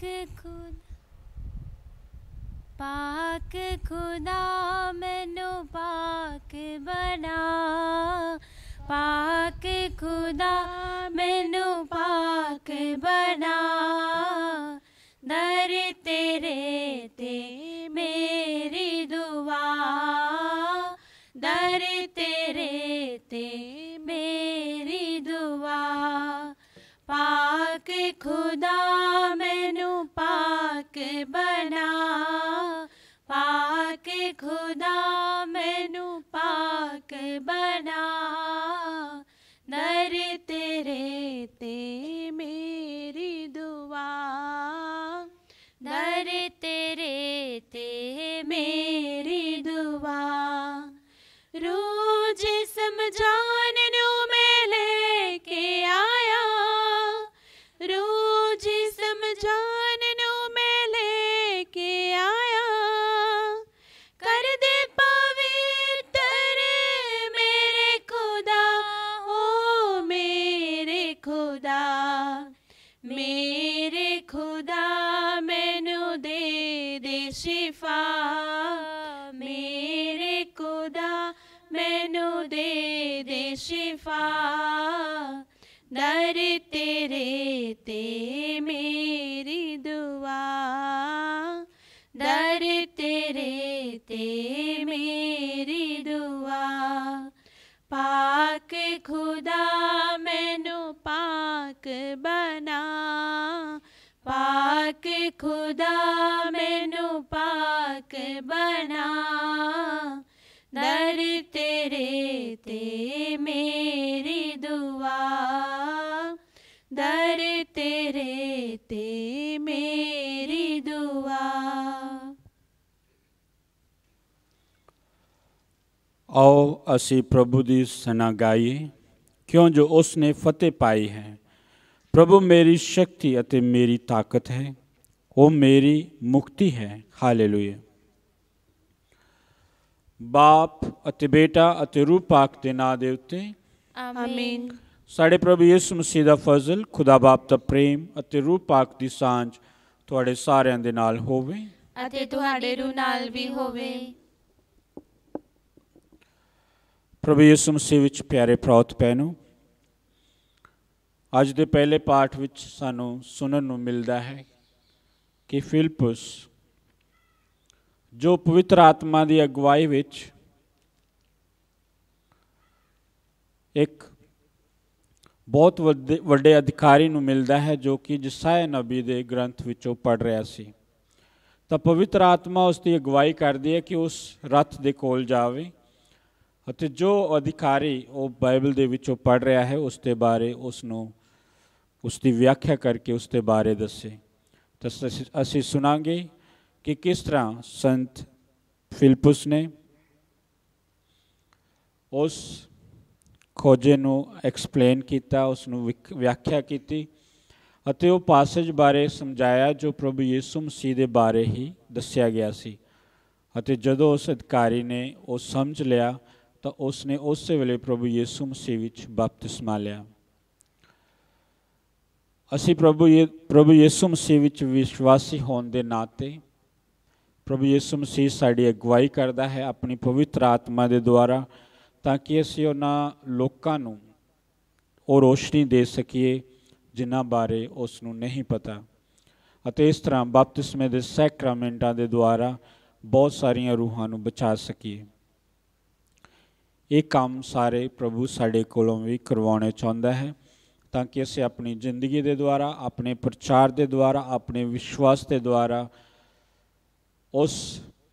पाक खुदा पाक खुदा मैनू पाक बना पाक खुदा मैनू पाक बना दर तेरे ते मेरी दुआ दर तेरे ते मेरी दुआ पाक खुदा बना पाक खुदा मैनू पाक बना नर तेरे तेरे खुदा मैनू पाक बना दर तेरे ते मेरी दुआ दर तेरे ते मेरी दुआ आओ असी प्रभु की सना गाइए क्यों जो उसने फतेह पाई है प्रभु मेरी शक्ति अति मेरी ताकत है ਉਹ ਮੇਰੀ ਮੁਕਤੀ ਹੈ ਹਾਲੇਲੂਇਆ ਬਾਪ ਅਤੇ ਬੇਟਾ ਅਤੇ ਰੂਹ ਪਾਕ ਦੇ ਨਾਮ ਦੇ ਉੱਤੇ ਆਮੀਨ ਸਾਡੇ ਪ੍ਰਭੂ ਯਿਸੂ ਮਸੀਹ ਦਾ ਫਜ਼ਲ ਖੁਦਾ ਬਾਪ ਦਾ ਪ੍ਰੇਮ ਅਤੇ ਰੂਹ ਪਾਕ ਦੀ ਸਾਂਝ ਤੁਹਾਡੇ ਸਾਰਿਆਂ ਦੇ ਨਾਲ ਹੋਵੇ ਅਤੇ ਤੁਹਾਡੇ ਰੂਹ ਨਾਲ ਵੀ ਹੋਵੇ ਪ੍ਰਭੂ ਯਿਸੂ ਮਸੀਹ ਵਿੱਚ ਪਿਆਰੇ ਪ੍ਰਾਤ ਪੈਨੋ ਅੱਜ ਦੇ ਪਹਿਲੇ ਪਾਠ ਵਿੱਚ ਸਾਨੂੰ ਸੁਣਨ ਨੂੰ ਮਿਲਦਾ ਹੈ ਕਿ ਫਿਲਪਸ ਜੋ ਪਵਿੱਤਰ ਆਤਮਾ ਦੀ ਅਗਵਾਈ ਵਿੱਚ ਇੱਕ ਬਹੁਤ ਵੱਡੇ ਅਧਿਕਾਰੀ ਨੂੰ ਮਿਲਦਾ ਹੈ ਜੋ ਕਿ ਜਸਾਇਆ ਨਬੀ ਦੇ ਗ੍ਰੰਥ ਵਿੱਚੋਂ ਪੜ ਰਿਹਾ ਸੀ ਤਾਂ ਪਵਿੱਤਰ ਆਤਮਾ ਉਸ ਦੀ ਅਗਵਾਈ ਕਰਦੀ ਹੈ ਕਿ ਉਸ ਰਥ ਦੇ ਕੋਲ ਜਾਵੇ ਅਤੇ ਜੋ ਅਧਿਕਾਰੀ ਉਹ ਬਾਈਬਲ ਦੇ ਵਿੱਚੋਂ ਪੜ ਰਿਹਾ ਹੈ ਉਸ ਦੇ ਬਾਰੇ ਉਸ ਨੂੰ ਉਸ ਦੀ ਵਿਆਖਿਆ ਕਰਕੇ ਉਸ ਦੇ ਬਾਰੇ ਦੱਸੇ ਤਾਂ ਅਸੀਂ ਸੁਣਾਂਗੇ ਕਿ ਕਿਸ ਤਰ੍ਹਾਂ ਸੰਤ ਫਿਲਪਸ ਨੇ ਉਸ ਖੋਜੇ ਨੂੰ ਐਕਸਪਲੇਨ ਕੀਤਾ ਉਸ ਨੂੰ ਵਿਆਖਿਆ ਕੀਤੀ ਅਤੇ ਉਹ ਪਾਸੇਜ ਬਾਰੇ ਸਮਝਾਇਆ ਜੋ ਪ੍ਰਭੂ ਯਿਸੂ ਮਸੀਹ ਦੇ ਬਾਰੇ ਹੀ ਦੱਸਿਆ ਗਿਆ ਸੀ ਅਤੇ ਜਦੋਂ ਉਸ ਅਧਿਕਾਰੀ ਨੇ ਉਹ ਸਮਝ ਲਿਆ ਤਾਂ ਉਸ ਨੇ ਉਸੇ ਵੇਲੇ ਪ੍ਰਭੂ ਯਿਸੂ ਮਸੀਹ ਵਿੱਚ ਬਪਤਿਸਮਾ ਲਿਆ ਅਸੀਂ ਪ੍ਰਭੂ ਇਹ ਪ੍ਰਭੂ ਯਿਸੂ ਮਸੀਹ ਵਿੱਚ ਵਿਸ਼ਵਾਸੀ ਹੋਣ ਦੇ ਨਾਤੇ ਪ੍ਰਭੂ ਯਿਸੂ ਮਸੀਹ ਸਾਡੀ ਅਗਵਾਈ ਕਰਦਾ ਹੈ ਆਪਣੀ ਪਵਿੱਤਰ ਆਤਮਾ ਦੇ ਦੁਆਰਾ ਤਾਂ ਕਿ ਅਸੀਂ ਉਹਨਾਂ ਲੋਕਾਂ ਨੂੰ ਉਹ ਰੋਸ਼ਨੀ ਦੇ ਸਕੀਏ ਜਿਨ੍ਹਾਂ ਬਾਰੇ ਉਸ ਨੂੰ ਨਹੀਂ ਪਤਾ ਅਤੇ ਇਸ ਤਰ੍ਹਾਂ ਬਪਤਿਸਮੇ ਦੇ ਸੈਕਰਾਮੈਂਟਾਂ ਦੇ ਦੁਆਰਾ ਬਹੁਤ ਸਾਰੀਆਂ ਰੂਹਾਂ ਨੂੰ ਬਚਾ ਸਕੀਏ ਇਹ ਕੰਮ ਸਾਰੇ ਪ੍ਰਭੂ ਸਾਡੇ ਕੋਲੋਂ ਵੀ ਕਰਵਾਉਣੇ ਚਾਹੁੰਦਾ ਹੈ ਤਾਂ ਕਿ ਅਸੀਂ ਆਪਣੀ ਜ਼ਿੰਦਗੀ ਦੇ ਦੁਆਰਾ ਆਪਣੇ ਪ੍ਰਚਾਰ ਦੇ ਦੁਆਰਾ ਆਪਣੇ ਵਿਸ਼ਵਾਸ ਦੇ ਦੁਆਰਾ ਉਸ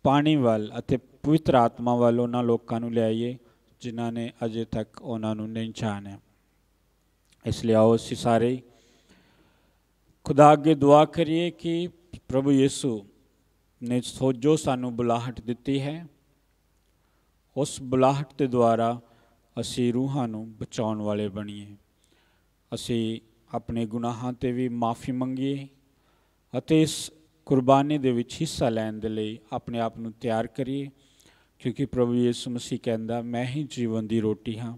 ਪਾਣੀ ਵੱਲ ਅਤੇ ਪਵਿੱਤਰ ਆਤਮਾ ਵੱਲ ਉਹਨਾਂ ਲੋਕਾਂ ਨੂੰ ਲਿਆਈਏ ਜਿਨ੍ਹਾਂ ਨੇ ਅਜੇ ਤੱਕ ਉਹਨਾਂ ਨੂੰ ਨਹੀਂ ਜਾਣਿਆ ਇਸ ਲਈ ਆਓ ਅਸੀਂ ਸਾਰੇ ਖੁਦਾ ਅੱਗੇ ਦੁਆ ਕਰੀਏ ਕਿ ਪ੍ਰਭੂ ਯੀਸ਼ੂ ਨੇ ਸੋਜੋ ਸਾਨੂੰ ਬੁਲਾਹਟ ਦਿੱਤੀ ਹੈ ਉਸ ਬੁਲਾਹਟ ਦੇ ਦੁਆਰਾ ਅਸੀਂ ਰੂਹਾਂ ਨੂੰ ਬਚਾਉਣ ਵਾਲੇ ਬਣੀਏ ਅਸੀਂ ਆਪਣੇ ਗੁਨਾਹਾਂ ਤੇ ਵੀ ਮਾਫੀ ਮੰਗੀਏ ਅਤੇ ਇਸ ਕੁਰਬਾਨੀ ਦੇ ਵਿੱਚ ਹਿੱਸਾ ਲੈਣ ਦੇ ਲਈ ਆਪਣੇ ਆਪ ਨੂੰ ਤਿਆਰ ਕਰੀਏ ਕਿਉਂਕਿ ਪ੍ਰਭੂ ਯਿਸੂ ਮਸੀਹ ਕਹਿੰਦਾ ਮੈਂ ਹੀ ਜੀਵਨ ਦੀ ਰੋਟੀ ਹਾਂ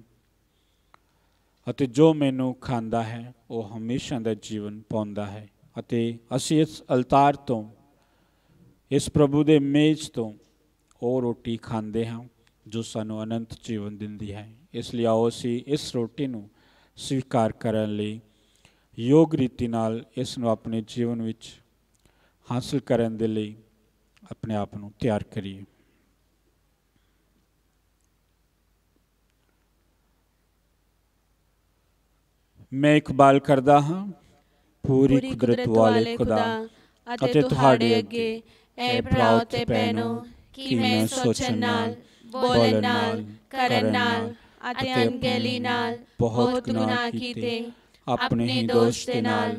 ਅਤੇ ਜੋ ਮੈਨੂੰ ਖਾਂਦਾ ਹੈ ਉਹ ਹਮੇਸ਼ਾ ਦਾ ਜੀਵਨ ਪਾਉਂਦਾ ਹੈ ਅਤੇ ਅਸੀਂ ਇਸ ਅਲਤਾਰ ਤੋਂ ਇਸ ਪ੍ਰਭੂ ਦੇ ਮੇਜ਼ ਤੋਂ ਉਹ ਰੋਟੀ ਖਾਂਦੇ ਹਾਂ ਜੋ ਸਾਨੂੰ ਅਨੰਤ ਜੀਵਨ ਦਿੰਦੀ ਹੈ ਇਸ ਲਈ ਆਓ ਅਸੀਂ ਇਸ ਰੋਟੀ ਨੂੰ ਸਵੀਕਾਰ ਕਰਨ ਲਈ ਯੋਗ ਰੀਤੀ ਨਾਲ ਇਸ ਨੂੰ ਆਪਣੇ ਜੀਵਨ ਵਿੱਚ ਹਾਸਲ ਕਰਨ ਦੇ ਲਈ ਆਪਣੇ ਆਪ ਨੂੰ ਤਿਆਰ ਕਰੀਏ ਮੈਂ ਇਕਬਾਲ ਕਰਦਾ ਹਾਂ ਪੂਰੀ ਕੁਦਰਤ ਵਾਲੇ ਖੁਦਾ ਅਤੇ ਤੁਹਾਡੇ ਅੱਗੇ ਐ ਭਰਾਓ ਤੇ ਪੈਨੋ ਕਿ ਮੈਂ ਸੋਚਣ ਨਾਲ ਬੋਲਣ ਨਾਲ ਕਰਨ ਨਾਲ ਅਤੇ ਅਣਗਹਿਲੀ ਨਾਲ ਬਹੁਤ ਗੁਨਾਹ ਕੀਤੇ ਆਪਣੇ ਹੀ ਦੋਸ਼ ਦੇ ਨਾਲ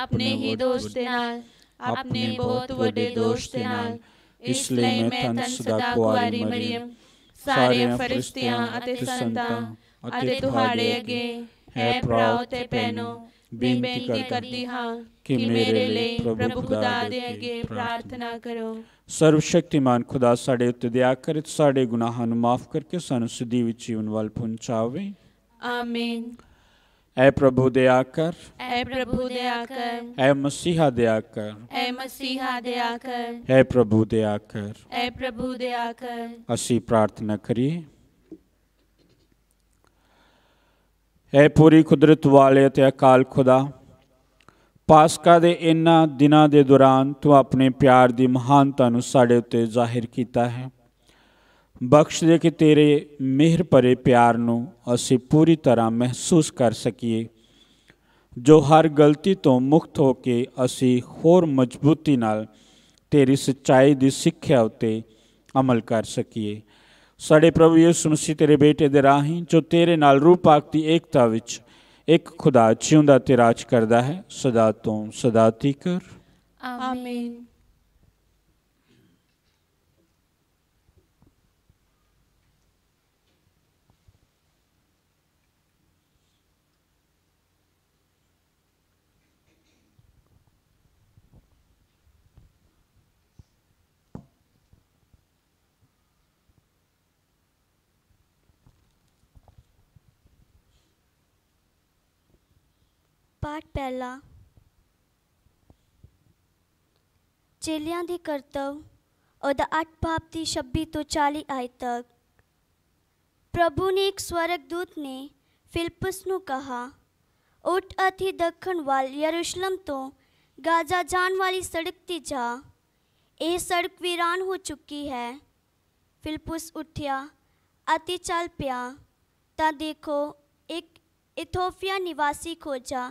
ਆਪਣੇ ਹੀ ਦੋਸ਼ ਦੇ ਨਾਲ ਆਪਣੇ ਬਹੁਤ ਵੱਡੇ ਦੋਸ਼ ਦੇ ਨਾਲ ਇਸ ਲਈ ਮੈਂ ਤਨ ਸਦਾ ਕੁਆਰੀ ਮਰੀਮ ਸਾਰੇ ਫਰਿਸ਼ਤਿਆਂ ਅਤੇ ਸੰਤਾਂ ਅਤੇ ਤੁਹਾਡੇ ਅੱਗੇ ਹੈ ਪ੍ਰਾਉ ਤੇ ਪੈਨੋ ਬੇਨਤੀ ਕਰਦੀ ਹਾਂ ਕਿ ਮੇਰੇ ਲਈ ਪ੍ਰਭੂ ਖੁਦਾ ਦੇ ਅੱਗੇ ਪ੍ਰਾਰਥਨਾ ਕਰੋ ਸਰਵ ਸ਼ਕਤੀਮਾਨ ਖੁਦਾ ਸਾਡੇ ਉੱਤੇ ਦਇਆ ਕਰੇ ਤੇ ਸਾਡੇ ਗੁਨਾਹਾਂ ਨੂੰ ਮਾਫ ਕਰਕੇ ਸਾਨੂੰ ਸਿੱਧੀ ਵਿੱਚ ਜੀਵਨ ਵੱਲ ਪਹੁੰਚਾਵੇ ਆਮੀਨ ਐ ਪ੍ਰਭੂ ਦਇਆ ਕਰ ਐ ਪ੍ਰਭੂ ਦਇਆ ਕਰ ਐ ਮਸੀਹਾ ਦਇਆ ਕਰ ਐ ਮਸੀਹਾ ਦਇਆ ਕਰ ਐ ਪ੍ਰਭੂ ਦਇਆ ਕਰ ਐ ਪ੍ਰਭੂ ਦਇਆ ਕਰ ਅਸੀਂ ਪ੍ਰਾਰਥਨਾ ਕਰੀਏ ਐ ਪੂਰੀ ਕੁਦਰਤ ਵਾਲੇ ਤੇ ਅਕਾਲ ਖੁਦਾ ਪਾਸਕਾ ਦੇ ਇਨ੍ਹਾਂ ਦਿਨਾਂ ਦੇ ਦੌਰਾਨ ਤੂੰ ਆਪਣੇ ਪਿਆਰ ਦੀ ਮਹਾਨਤਾ ਨੂੰ ਸਾਡੇ ਉੱਤੇ ਜ਼ਾਹਿਰ ਕੀਤਾ ਹੈ ਬਖਸ਼ ਦੇ ਕਿ ਤੇਰੇ ਮਿਹਰ ਭਰੇ ਪਿਆਰ ਨੂੰ ਅਸੀਂ ਪੂਰੀ ਤਰ੍ਹਾਂ ਮਹਿਸੂਸ ਕਰ ਸਕੀਏ ਜੋ ਹਰ ਗਲਤੀ ਤੋਂ ਮੁਕਤ ਹੋ ਕੇ ਅਸੀਂ ਹੋਰ ਮਜ਼ਬੂਤੀ ਨਾਲ ਤੇਰੀ ਸੱਚਾਈ ਦੀ ਸਿੱਖਿਆ ਉਤੇ ਅਮਲ ਕਰ ਸਕੀਏ ਸਾਡੇ ਪ੍ਰਭੂ ਯਿਸੂ ਮਸੀਹ ਤੇਰੇ ਬੇਟੇ ਦੇ ਰਾਹੀਂ ਜੋ ਤੇਰੇ ਨਾਲ ਰੂਪਾਕ ਦੀ ਏਕਤਾ ਵਿੱਚ ਇੱਕ ਖੁਦਾ ਜਿਉਂਦਾ ਤੇ ਰਾਜ ਕਰਦਾ ਹੈ ਸਦਾ ਤੋਂ ਸਦਾ ਤੀਕਰ ਆਮੀਨ पाठ पहला चेलिया की करतव और अठ पाप की छब्बी तो चाली आय तक प्रभु ने एक स्वर्गदूत ने फिलपस न कहा उठ अति दखण वाल यरूशलम तो गाजा जाने वाली सड़क ती जा ये सड़क वीरान हो चुकी है फिलपुस उठ्या अति चल पिया देखो एक इथोफिया निवासी खोजा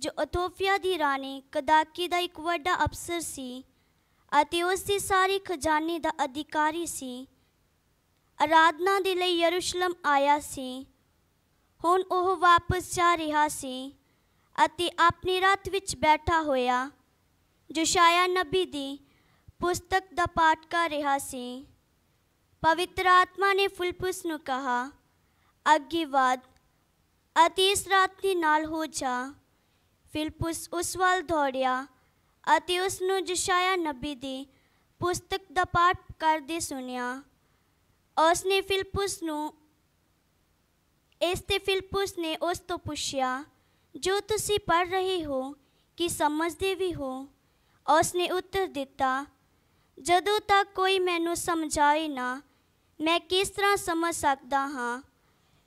ਜੋ ਅਥੋਫੀਆ ਦੀ ਰਾਣੀ ਕਦਾਕੀ ਦਾ ਇੱਕ ਵੱਡਾ ਅਫਸਰ ਸੀ ਅਤੇ ਉਸ ਦੀ ਸਾਰੀ ਖਜ਼ਾਨੇ ਦਾ ਅਧਿਕਾਰੀ ਸੀ ਆਰਾਧਨਾ ਦੇ ਲਈ ਯਰੂਸ਼ਲਮ ਆਇਆ ਸੀ ਹੁਣ ਉਹ ਵਾਪਸ ਜਾ ਰਿਹਾ ਸੀ ਅਤੇ ਆਪਣੀ ਰਾਤ ਵਿੱਚ ਬੈਠਾ ਹੋਇਆ ਜੋਸ਼ਾਇਆ ਨਬੀ ਦੀ ਪੁਸਤਕ ਦਾ ਪਾਠ ਕਰ ਰਿਹਾ ਸੀ ਪਵਿੱਤਰ ਆਤਮਾ ਨੇ ਫੁਲਪੁਸ ਨੂੰ ਕਹਾ ਅੱਗੇ ਵਾਦ ਅਤੇ ਇਸ ਰਾਤ ਦੀ ਨਾਲ ਹੋ ਜਾ ਫਿਲਪਸ ਉਸ ਵੱਲ ਦੌੜਿਆ ਅਤੇ ਉਸ ਨੂੰ ਜਸ਼ਾਇਆ ਨਬੀ ਦੀ ਪੁਸਤਕ ਦਾ ਪਾਠ ਕਰਦੇ ਸੁਨਿਆ ਉਸ ਨੇ ਫਿਲਪਸ ਨੂੰ ਇਸ ਤੇ ਫਿਲਪਸ ਨੇ ਉਸ ਤੋਂ ਪੁੱਛਿਆ ਜੋ ਤੁਸੀਂ ਪੜ ਰਹੇ ਹੋ ਕੀ ਸਮਝਦੇ ਵੀ ਹੋ ਉਸ ਨੇ ਉੱਤਰ ਦਿੱਤਾ ਜਦੋਂ ਤੱਕ ਕੋਈ ਮੈਨੂੰ ਸਮਝਾਏ ਨਾ ਮੈਂ ਕਿਸ ਤਰ੍ਹਾਂ ਸਮਝ ਸਕਦਾ ਹਾਂ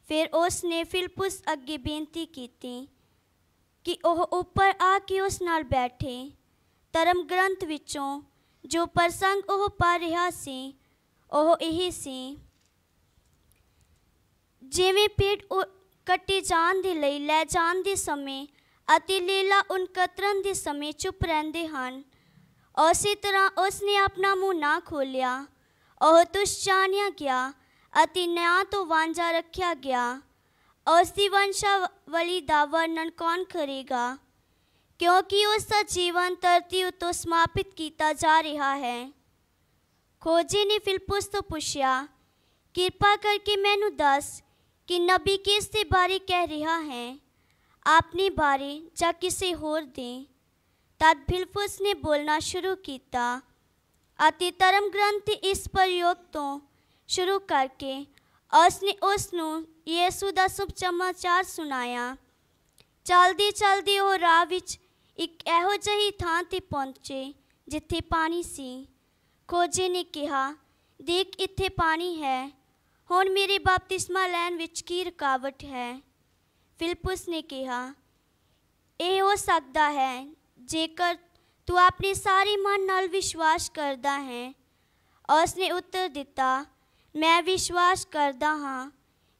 ਫਿਰ ਉਸ ਨੇ ਫਿਲਪਸ ਅੱਗੇ ਬੇਨਤੀ ਕੀਤੀ ਕਿ ਉਹ ਉੱਪਰ ਆ ਕੇ ਉਸ ਨਾਲ ਬੈਠੇ ਧਰਮ ਗ੍ਰੰਥ ਵਿੱਚੋਂ ਜੋ ਪ੍ਰਸੰਗ ਉਹ ਪੜ ਰਿਹਾ ਸੀ ਉਹ ਇਹ ਸੀ ਜਿਵੇਂ ਪੇਟ ਕੱਟੀ ਜਾਣ ਦੇ ਲਈ ਲੈ ਜਾਣ ਦੇ ਸਮੇਂ ਅਤੀ ਲੀਲਾ ਉਨ ਕਤਰਨ ਦੇ ਸਮੇਂ ਚੁੱਪ ਰਹਿੰਦੇ ਹਨ ਉਸੇ ਤਰ੍ਹਾਂ ਉਸਨੇ ਆਪਣਾ ਮੂੰਹ ਨਾ ਖੋਲਿਆ ਉਹ ਤੁਸ ਗਿਆ ਅਤੀ ਨਿਆਂ ਤੋਂ ਵਾਂਝਾ ਰੱਖਿਆ ਗਿਆ ਉਸ ਦੀ ਵੰਸ਼ਾਵਲੀ ਦਾ ਵਰਣਨ ਕੌਣ ਕਰੇਗਾ ਕਿਉਂਕਿ ਉਸ ਦਾ ਜੀਵਨ ਤਰਤੀ ਉਤੋਂ ਸਮਾਪਿਤ ਕੀਤਾ ਜਾ ਰਿਹਾ ਹੈ ਖੋਜੀ ਨੇ ਫਿਲਪਸ ਤੋਂ ਪੁੱਛਿਆ ਕਿਰਪਾ ਕਰਕੇ ਮੈਨੂੰ ਦੱਸ ਕਿ ਨਬੀ ਕਿਸ ਦੇ ਬਾਰੇ ਕਹਿ ਰਿਹਾ ਹੈ ਆਪਣੇ ਬਾਰੇ ਜਾਂ ਕਿਸੇ ਹੋਰ ਦੇ ਤਦ ਫਿਲਪਸ ਨੇ ਬੋਲਣਾ ਸ਼ੁਰੂ ਕੀਤਾ ਅਤੇ ਧਰਮ ਗ੍ਰੰਥ ਇਸ ਪ੍ਰਯੋਗ ਤੋਂ ਸ਼ੁਰੂ ਕਰਕੇ ਉਸਨੇ ਉਸ ਨੂੰ ਯੀਸੂ ਦਾ ਸੁਭ ਚਮਚਾਰ ਸੁਣਾਇਆ ਚਲਦੀ ਚਲਦੀ ਉਹ ਰਾਹ ਵਿੱਚ ਇੱਕ ਇਹੋ ਜਿਹੀ ਥਾਂ ਤੇ ਪਹੁੰਚੇ ਜਿੱਥੇ ਪਾਣੀ ਸੀ ਖੋਜੇ ਨੇ ਕਿਹਾ ਦੇਖ ਇੱਥੇ ਪਾਣੀ ਹੈ ਹੁਣ ਮੇਰੇ ਬਪਤਿਸਮਾ ਲੈਣ ਵਿੱਚ ਕੀ ਰੁਕਾਵਟ ਹੈ ਫਿਲਪਸ ਨੇ ਕਿਹਾ ਇਹ ਹੋ ਸਕਦਾ ਹੈ ਜੇਕਰ ਤੂੰ ਆਪਣੇ ਸਾਰੇ ਮਨ ਨਾਲ ਵਿਸ਼ਵਾਸ ਕਰਦਾ ਹੈ ਉਸਨੇ ਉੱਤਰ ਦਿੱਤਾ ਮੈਂ ਵਿਸ਼ਵਾਸ ਕਰਦਾ ਹਾਂ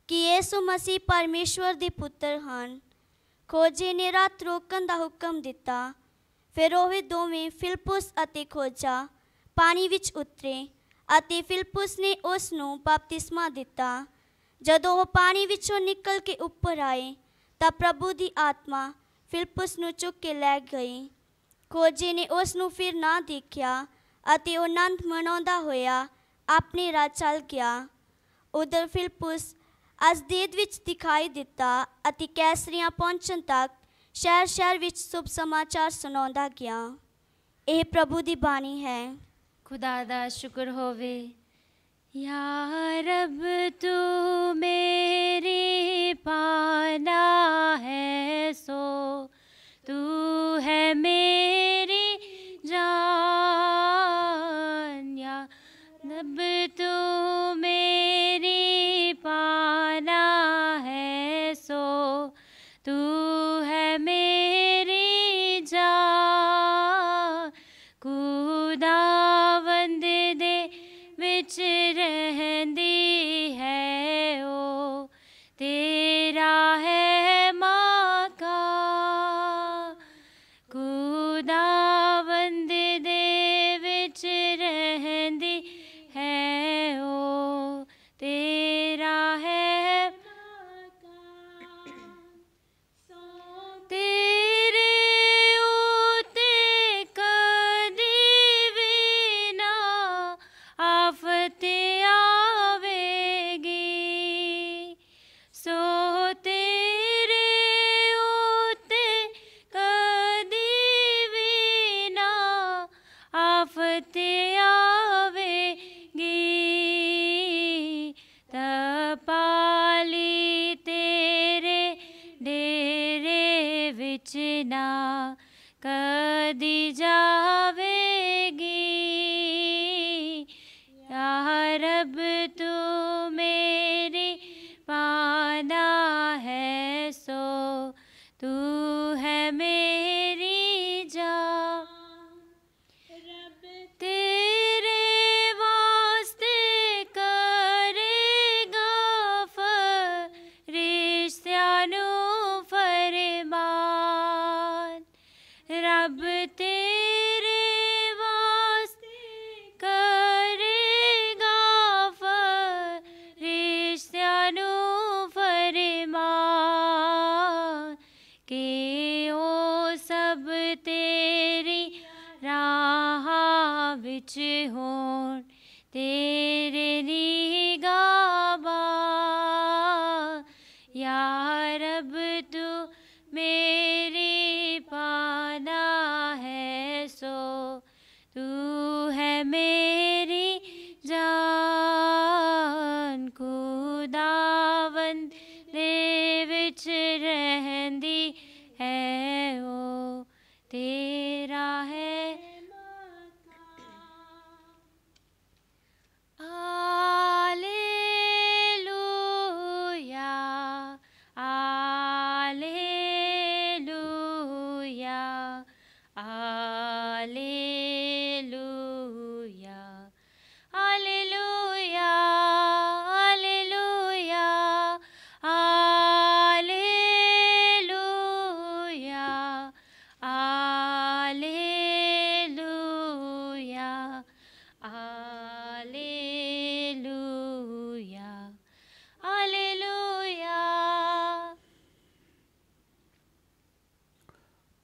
ਕਿ ਯਿਸੂ ਮਸੀਹ ਪਰਮੇਸ਼ਵਰ ਦੇ ਪੁੱਤਰ ਹਨ ਖੋਜੇ ਨੇ ਰਾਤ ਰੋਕਣ ਦਾ ਹੁਕਮ ਦਿੱਤਾ ਫਿਰ ਉਹ ਵੀ ਦੋਵੇਂ ਫਿਲਪਸ ਅਤੇ ਖੋਜਾ ਪਾਣੀ ਵਿੱਚ ਉਤਰੇ ਅਤੇ ਫਿਲਪਸ ਨੇ ਉਸ ਨੂੰ ਬਪਤਿਸਮਾ ਦਿੱਤਾ ਜਦੋਂ ਉਹ ਪਾਣੀ ਵਿੱਚੋਂ ਨਿਕਲ ਕੇ ਉੱਪਰ ਆਏ ਤਾਂ ਪ੍ਰਭੂ ਦੀ ਆਤਮਾ ਫਿਲਪਸ ਨੂੰ ਚੁੱਕ ਕੇ ਲੈ ਗਈ ਖੋਜੇ ਨੇ ਉਸ ਨੂੰ ਫਿਰ ਨਾ ਦੇਖਿਆ ਅਤੇ ਉਹ ਆਨੰਦ ਮਨਾਉਂਦਾ ਹੋਇਆ ਆਪਣੀ ਰਾਹ ਚੱਲ ਗਿਆ ਉਧਰ ਫਿਲਪਸ ਅਜ਼ਦੀਦ ਵਿੱਚ ਦਿਖਾਈ ਦਿੱਤਾ ਅਤੇ ਕੈਸਰੀਆਂ ਪਹੁੰਚਣ ਤੱਕ ਸ਼ਹਿਰ ਸ਼ਹਿਰ ਵਿੱਚ ਸੁਭ ਸਮਾਚਾਰ ਸੁਣਾਉਂਦਾ ਗਿਆ ਇਹ ਪ੍ਰਭੂ ਦੀ ਬਾਣੀ ਹੈ ਖੁਦਾ ਦਾ ਸ਼ੁਕਰ ਹੋਵੇ या रब तू मेरी पाना है सो तू है मेरी जान ਸਭ ਤੂੰ ਮੇ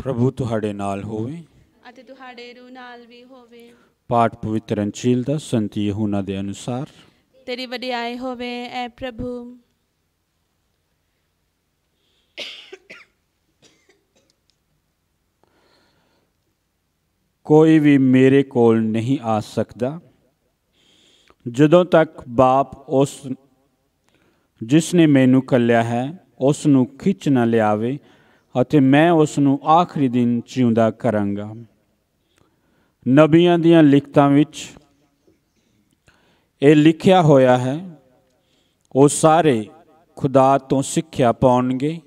ਪ੍ਰਭੂ ਤੁਹਾਡੇ ਨਾਲ ਹੋਵੇ ਅਤੇ ਤੁਹਾਡੇ ਰੂਹ ਨਾਲ ਵੀ ਹੋਵੇ ਪਾਠ ਪਵਿੱਤਰ ਅੰਚੀਲ ਦਾ ਸੰਤ ਯਹੂਨਾ ਦੇ ਅਨੁਸਾਰ ਤੇਰੀ ਵਡਿਆਈ ਹੋਵੇ ਐ ਪ੍ਰਭੂ ਕੋਈ ਵੀ ਮੇਰੇ ਕੋਲ ਨਹੀਂ ਆ ਸਕਦਾ ਜਦੋਂ ਤੱਕ ਬਾਪ ਉਸ ਜਿਸ ਨੇ ਮੈਨੂੰ ਕੱਲਿਆ ਹੈ ਉਸ ਨੂੰ ਖਿੱਚ ਨਾ ਲਿਆਵੇ ਅਤੇ ਮੈਂ ਉਸ ਨੂੰ ਆਖਰੀ ਦਿਨ ਜਿਉਂਦਾ ਕਰਾਂਗਾ ਨਬੀਆਂ ਦੀਆਂ ਲਿਖਤਾਂ ਵਿੱਚ ਇਹ ਲਿਖਿਆ ਹੋਇਆ ਹੈ ਉਹ ਸਾਰੇ ਖੁਦਾ ਤੋਂ ਸਿੱਖਿਆ ਪਾਉਣਗੇ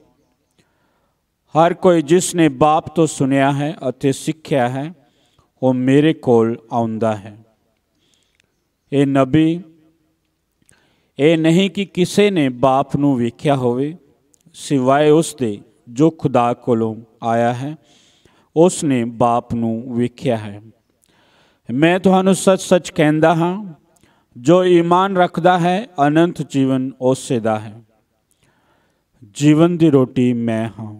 ਹਰ ਕੋਈ ਜਿਸ ਨੇ ਬਾਪ ਤੋਂ ਸੁਨਿਆ ਹੈ ਅਤੇ ਸਿੱਖਿਆ ਹੈ ਉਹ ਮੇਰੇ ਕੋਲ ਆਉਂਦਾ ਹੈ ਇਹ ਨਬੀ ਇਹ ਨਹੀਂ ਕਿ ਕਿਸੇ ਨੇ ਬਾਪ ਨੂੰ ਵੇਖਿਆ ਹੋਵੇ ਸਿਵਾਏ ਉਸ ਦੇ ਜੋ ਖੁਦਾ ਕੋਲੋਂ ਆਇਆ ਹੈ ਉਸ ਨੇ ਬਾਪ ਨੂੰ ਵੇਖਿਆ ਹੈ ਮੈਂ ਤੁਹਾਨੂੰ ਸੱਚ-ਸੱਚ ਕਹਿੰਦਾ ਹਾਂ ਜੋ ਈਮਾਨ ਰੱਖਦਾ ਹੈ ਅਨੰਤ ਜੀਵਨ ਉਸੇ ਦਾ ਹੈ ਜੀਵਨ ਦੀ ਰੋਟੀ ਮੈਂ ਹਾਂ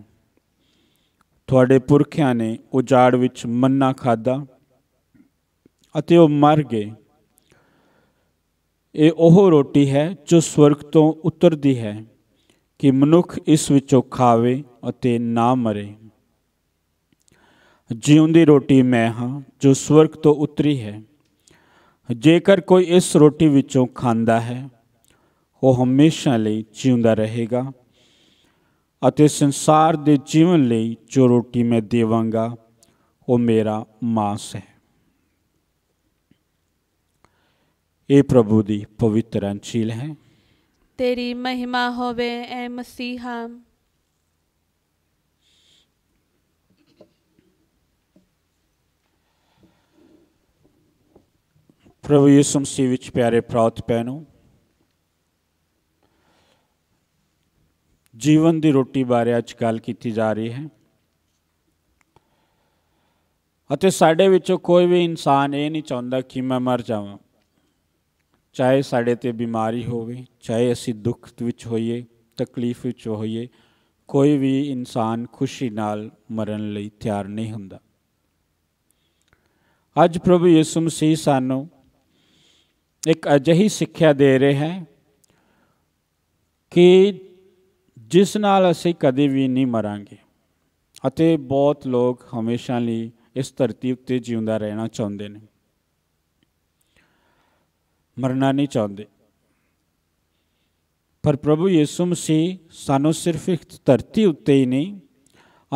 ਤੁਹਾਡੇ ਪੁਰਖਿਆਂ ਨੇ ਉਜਾੜ ਵਿੱਚ ਮੰਨਾ ਖਾਦਾ ਅਤੇ ਉਹ ਮਰ ਗਏ ਇਹ ਉਹ ਰੋਟੀ ਹੈ ਜੋ ਸਵਰਗ ਤੋਂ ਉਤਰਦੀ ਹੈ ਕਿ ਮਨੁੱਖ ਇਸ ਵਿੱਚੋਂ ਖਾਵੇ ਅਤੇ ਨਾ ਮਰੇ ਜਿਉਂਦੀ ਰੋਟੀ ਮੈਂ ਹਾਂ ਜੋ ਸਵਰਗ ਤੋਂ ਉਤਰੀ ਹੈ ਜੇਕਰ ਕੋਈ ਇਸ ਰੋਟੀ ਵਿੱਚੋਂ ਖਾਂਦਾ ਹੈ ਉਹ ਹਮੇਸ਼ਾ ਲਈ ਜਿਉਂਦਾ ਰਹੇਗਾ ਅਤੇ ਸੰਸਾਰ ਦੇ ਜੀਵਨ ਲਈ ਜੋ ਰੋਟੀ ਮੈਂ ਦੇਵਾਂਗਾ ਉਹ ਮੇਰਾ ਮਾਸ ਹੈ ਇਹ ਪ੍ਰਭੂ ਦੀ ਪਵਿੱਤਰ ਅੰਚੀਲ ਹੈ ਤੇਰੀ ਮਹਿਮਾ ਹੋਵੇ ਐ ਮਸੀਹਾ ਪ੍ਰਭੂ ਯਿਸੂ ਮਸੀਹ ਵਿੱਚ ਪਿਆਰੇ ਪ੍ਰਾਤ ਪੈਨੂ ਜੀਵਨ ਦੀ ਰੋਟੀ ਬਾਰੇ ਅੱਜ ਗੱਲ ਕੀਤੀ ਜਾ ਰਹੀ ਹੈ ਅਤੇ ਸਾਡੇ ਵਿੱਚੋਂ ਕੋਈ ਵੀ ਇਨਸਾਨ ਇਹ ਨਹੀਂ ਚਾਹੁੰਦਾ ਕਿ ਮੈਂ ਮਰ ਜਾਵਾਂ ਚਾਹੇ ਸਾਡੇ ਤੇ ਬਿਮਾਰੀ ਹੋਵੇ ਚਾਹੇ ਅਸੀਂ ਦੁੱਖ ਵਿੱਚ ਹੋਈਏ ਤਕਲੀਫ ਵਿੱਚ ਹੋਈਏ ਕੋਈ ਵੀ ਇਨਸਾਨ ਖੁਸ਼ੀ ਨਾਲ ਮਰਨ ਲਈ ਤਿਆਰ ਨਹੀਂ ਹੁੰਦਾ ਅੱਜ ਪ੍ਰਭੂ ਯਿਸੂ ਮਸੀਹ ਸਾਨੂੰ ਇੱਕ ਅਜਿਹੀ ਸਿੱਖਿਆ ਦੇ ਰਹੇ ਹੈ ਕਿ ਜਿਸ ਨਾਲ ਅਸੀਂ ਕਦੇ ਵੀ ਨਹੀਂ ਮਰਾਂਗੇ ਅਤੇ ਬਹੁਤ ਲੋਕ ਹਮੇਸ਼ਾ ਲਈ ਇਸ ਧਰਤੀ ਉੱਤੇ ਜਿਉਂਦਾ ਰਹਿਣਾ ਚਾਹੁੰਦੇ ਨੇ ਮਰਨਾ ਨਹੀਂ ਚਾਹੁੰਦੇ ਪਰ ਪ੍ਰਭੂ ਯਿਸੂ ਮਸੀਹ ਸਾਨੂੰ ਸਿਰਫ ਇੱਕ ਧਰਤੀ ਉੱਤੇ ਹੀ ਨਹੀਂ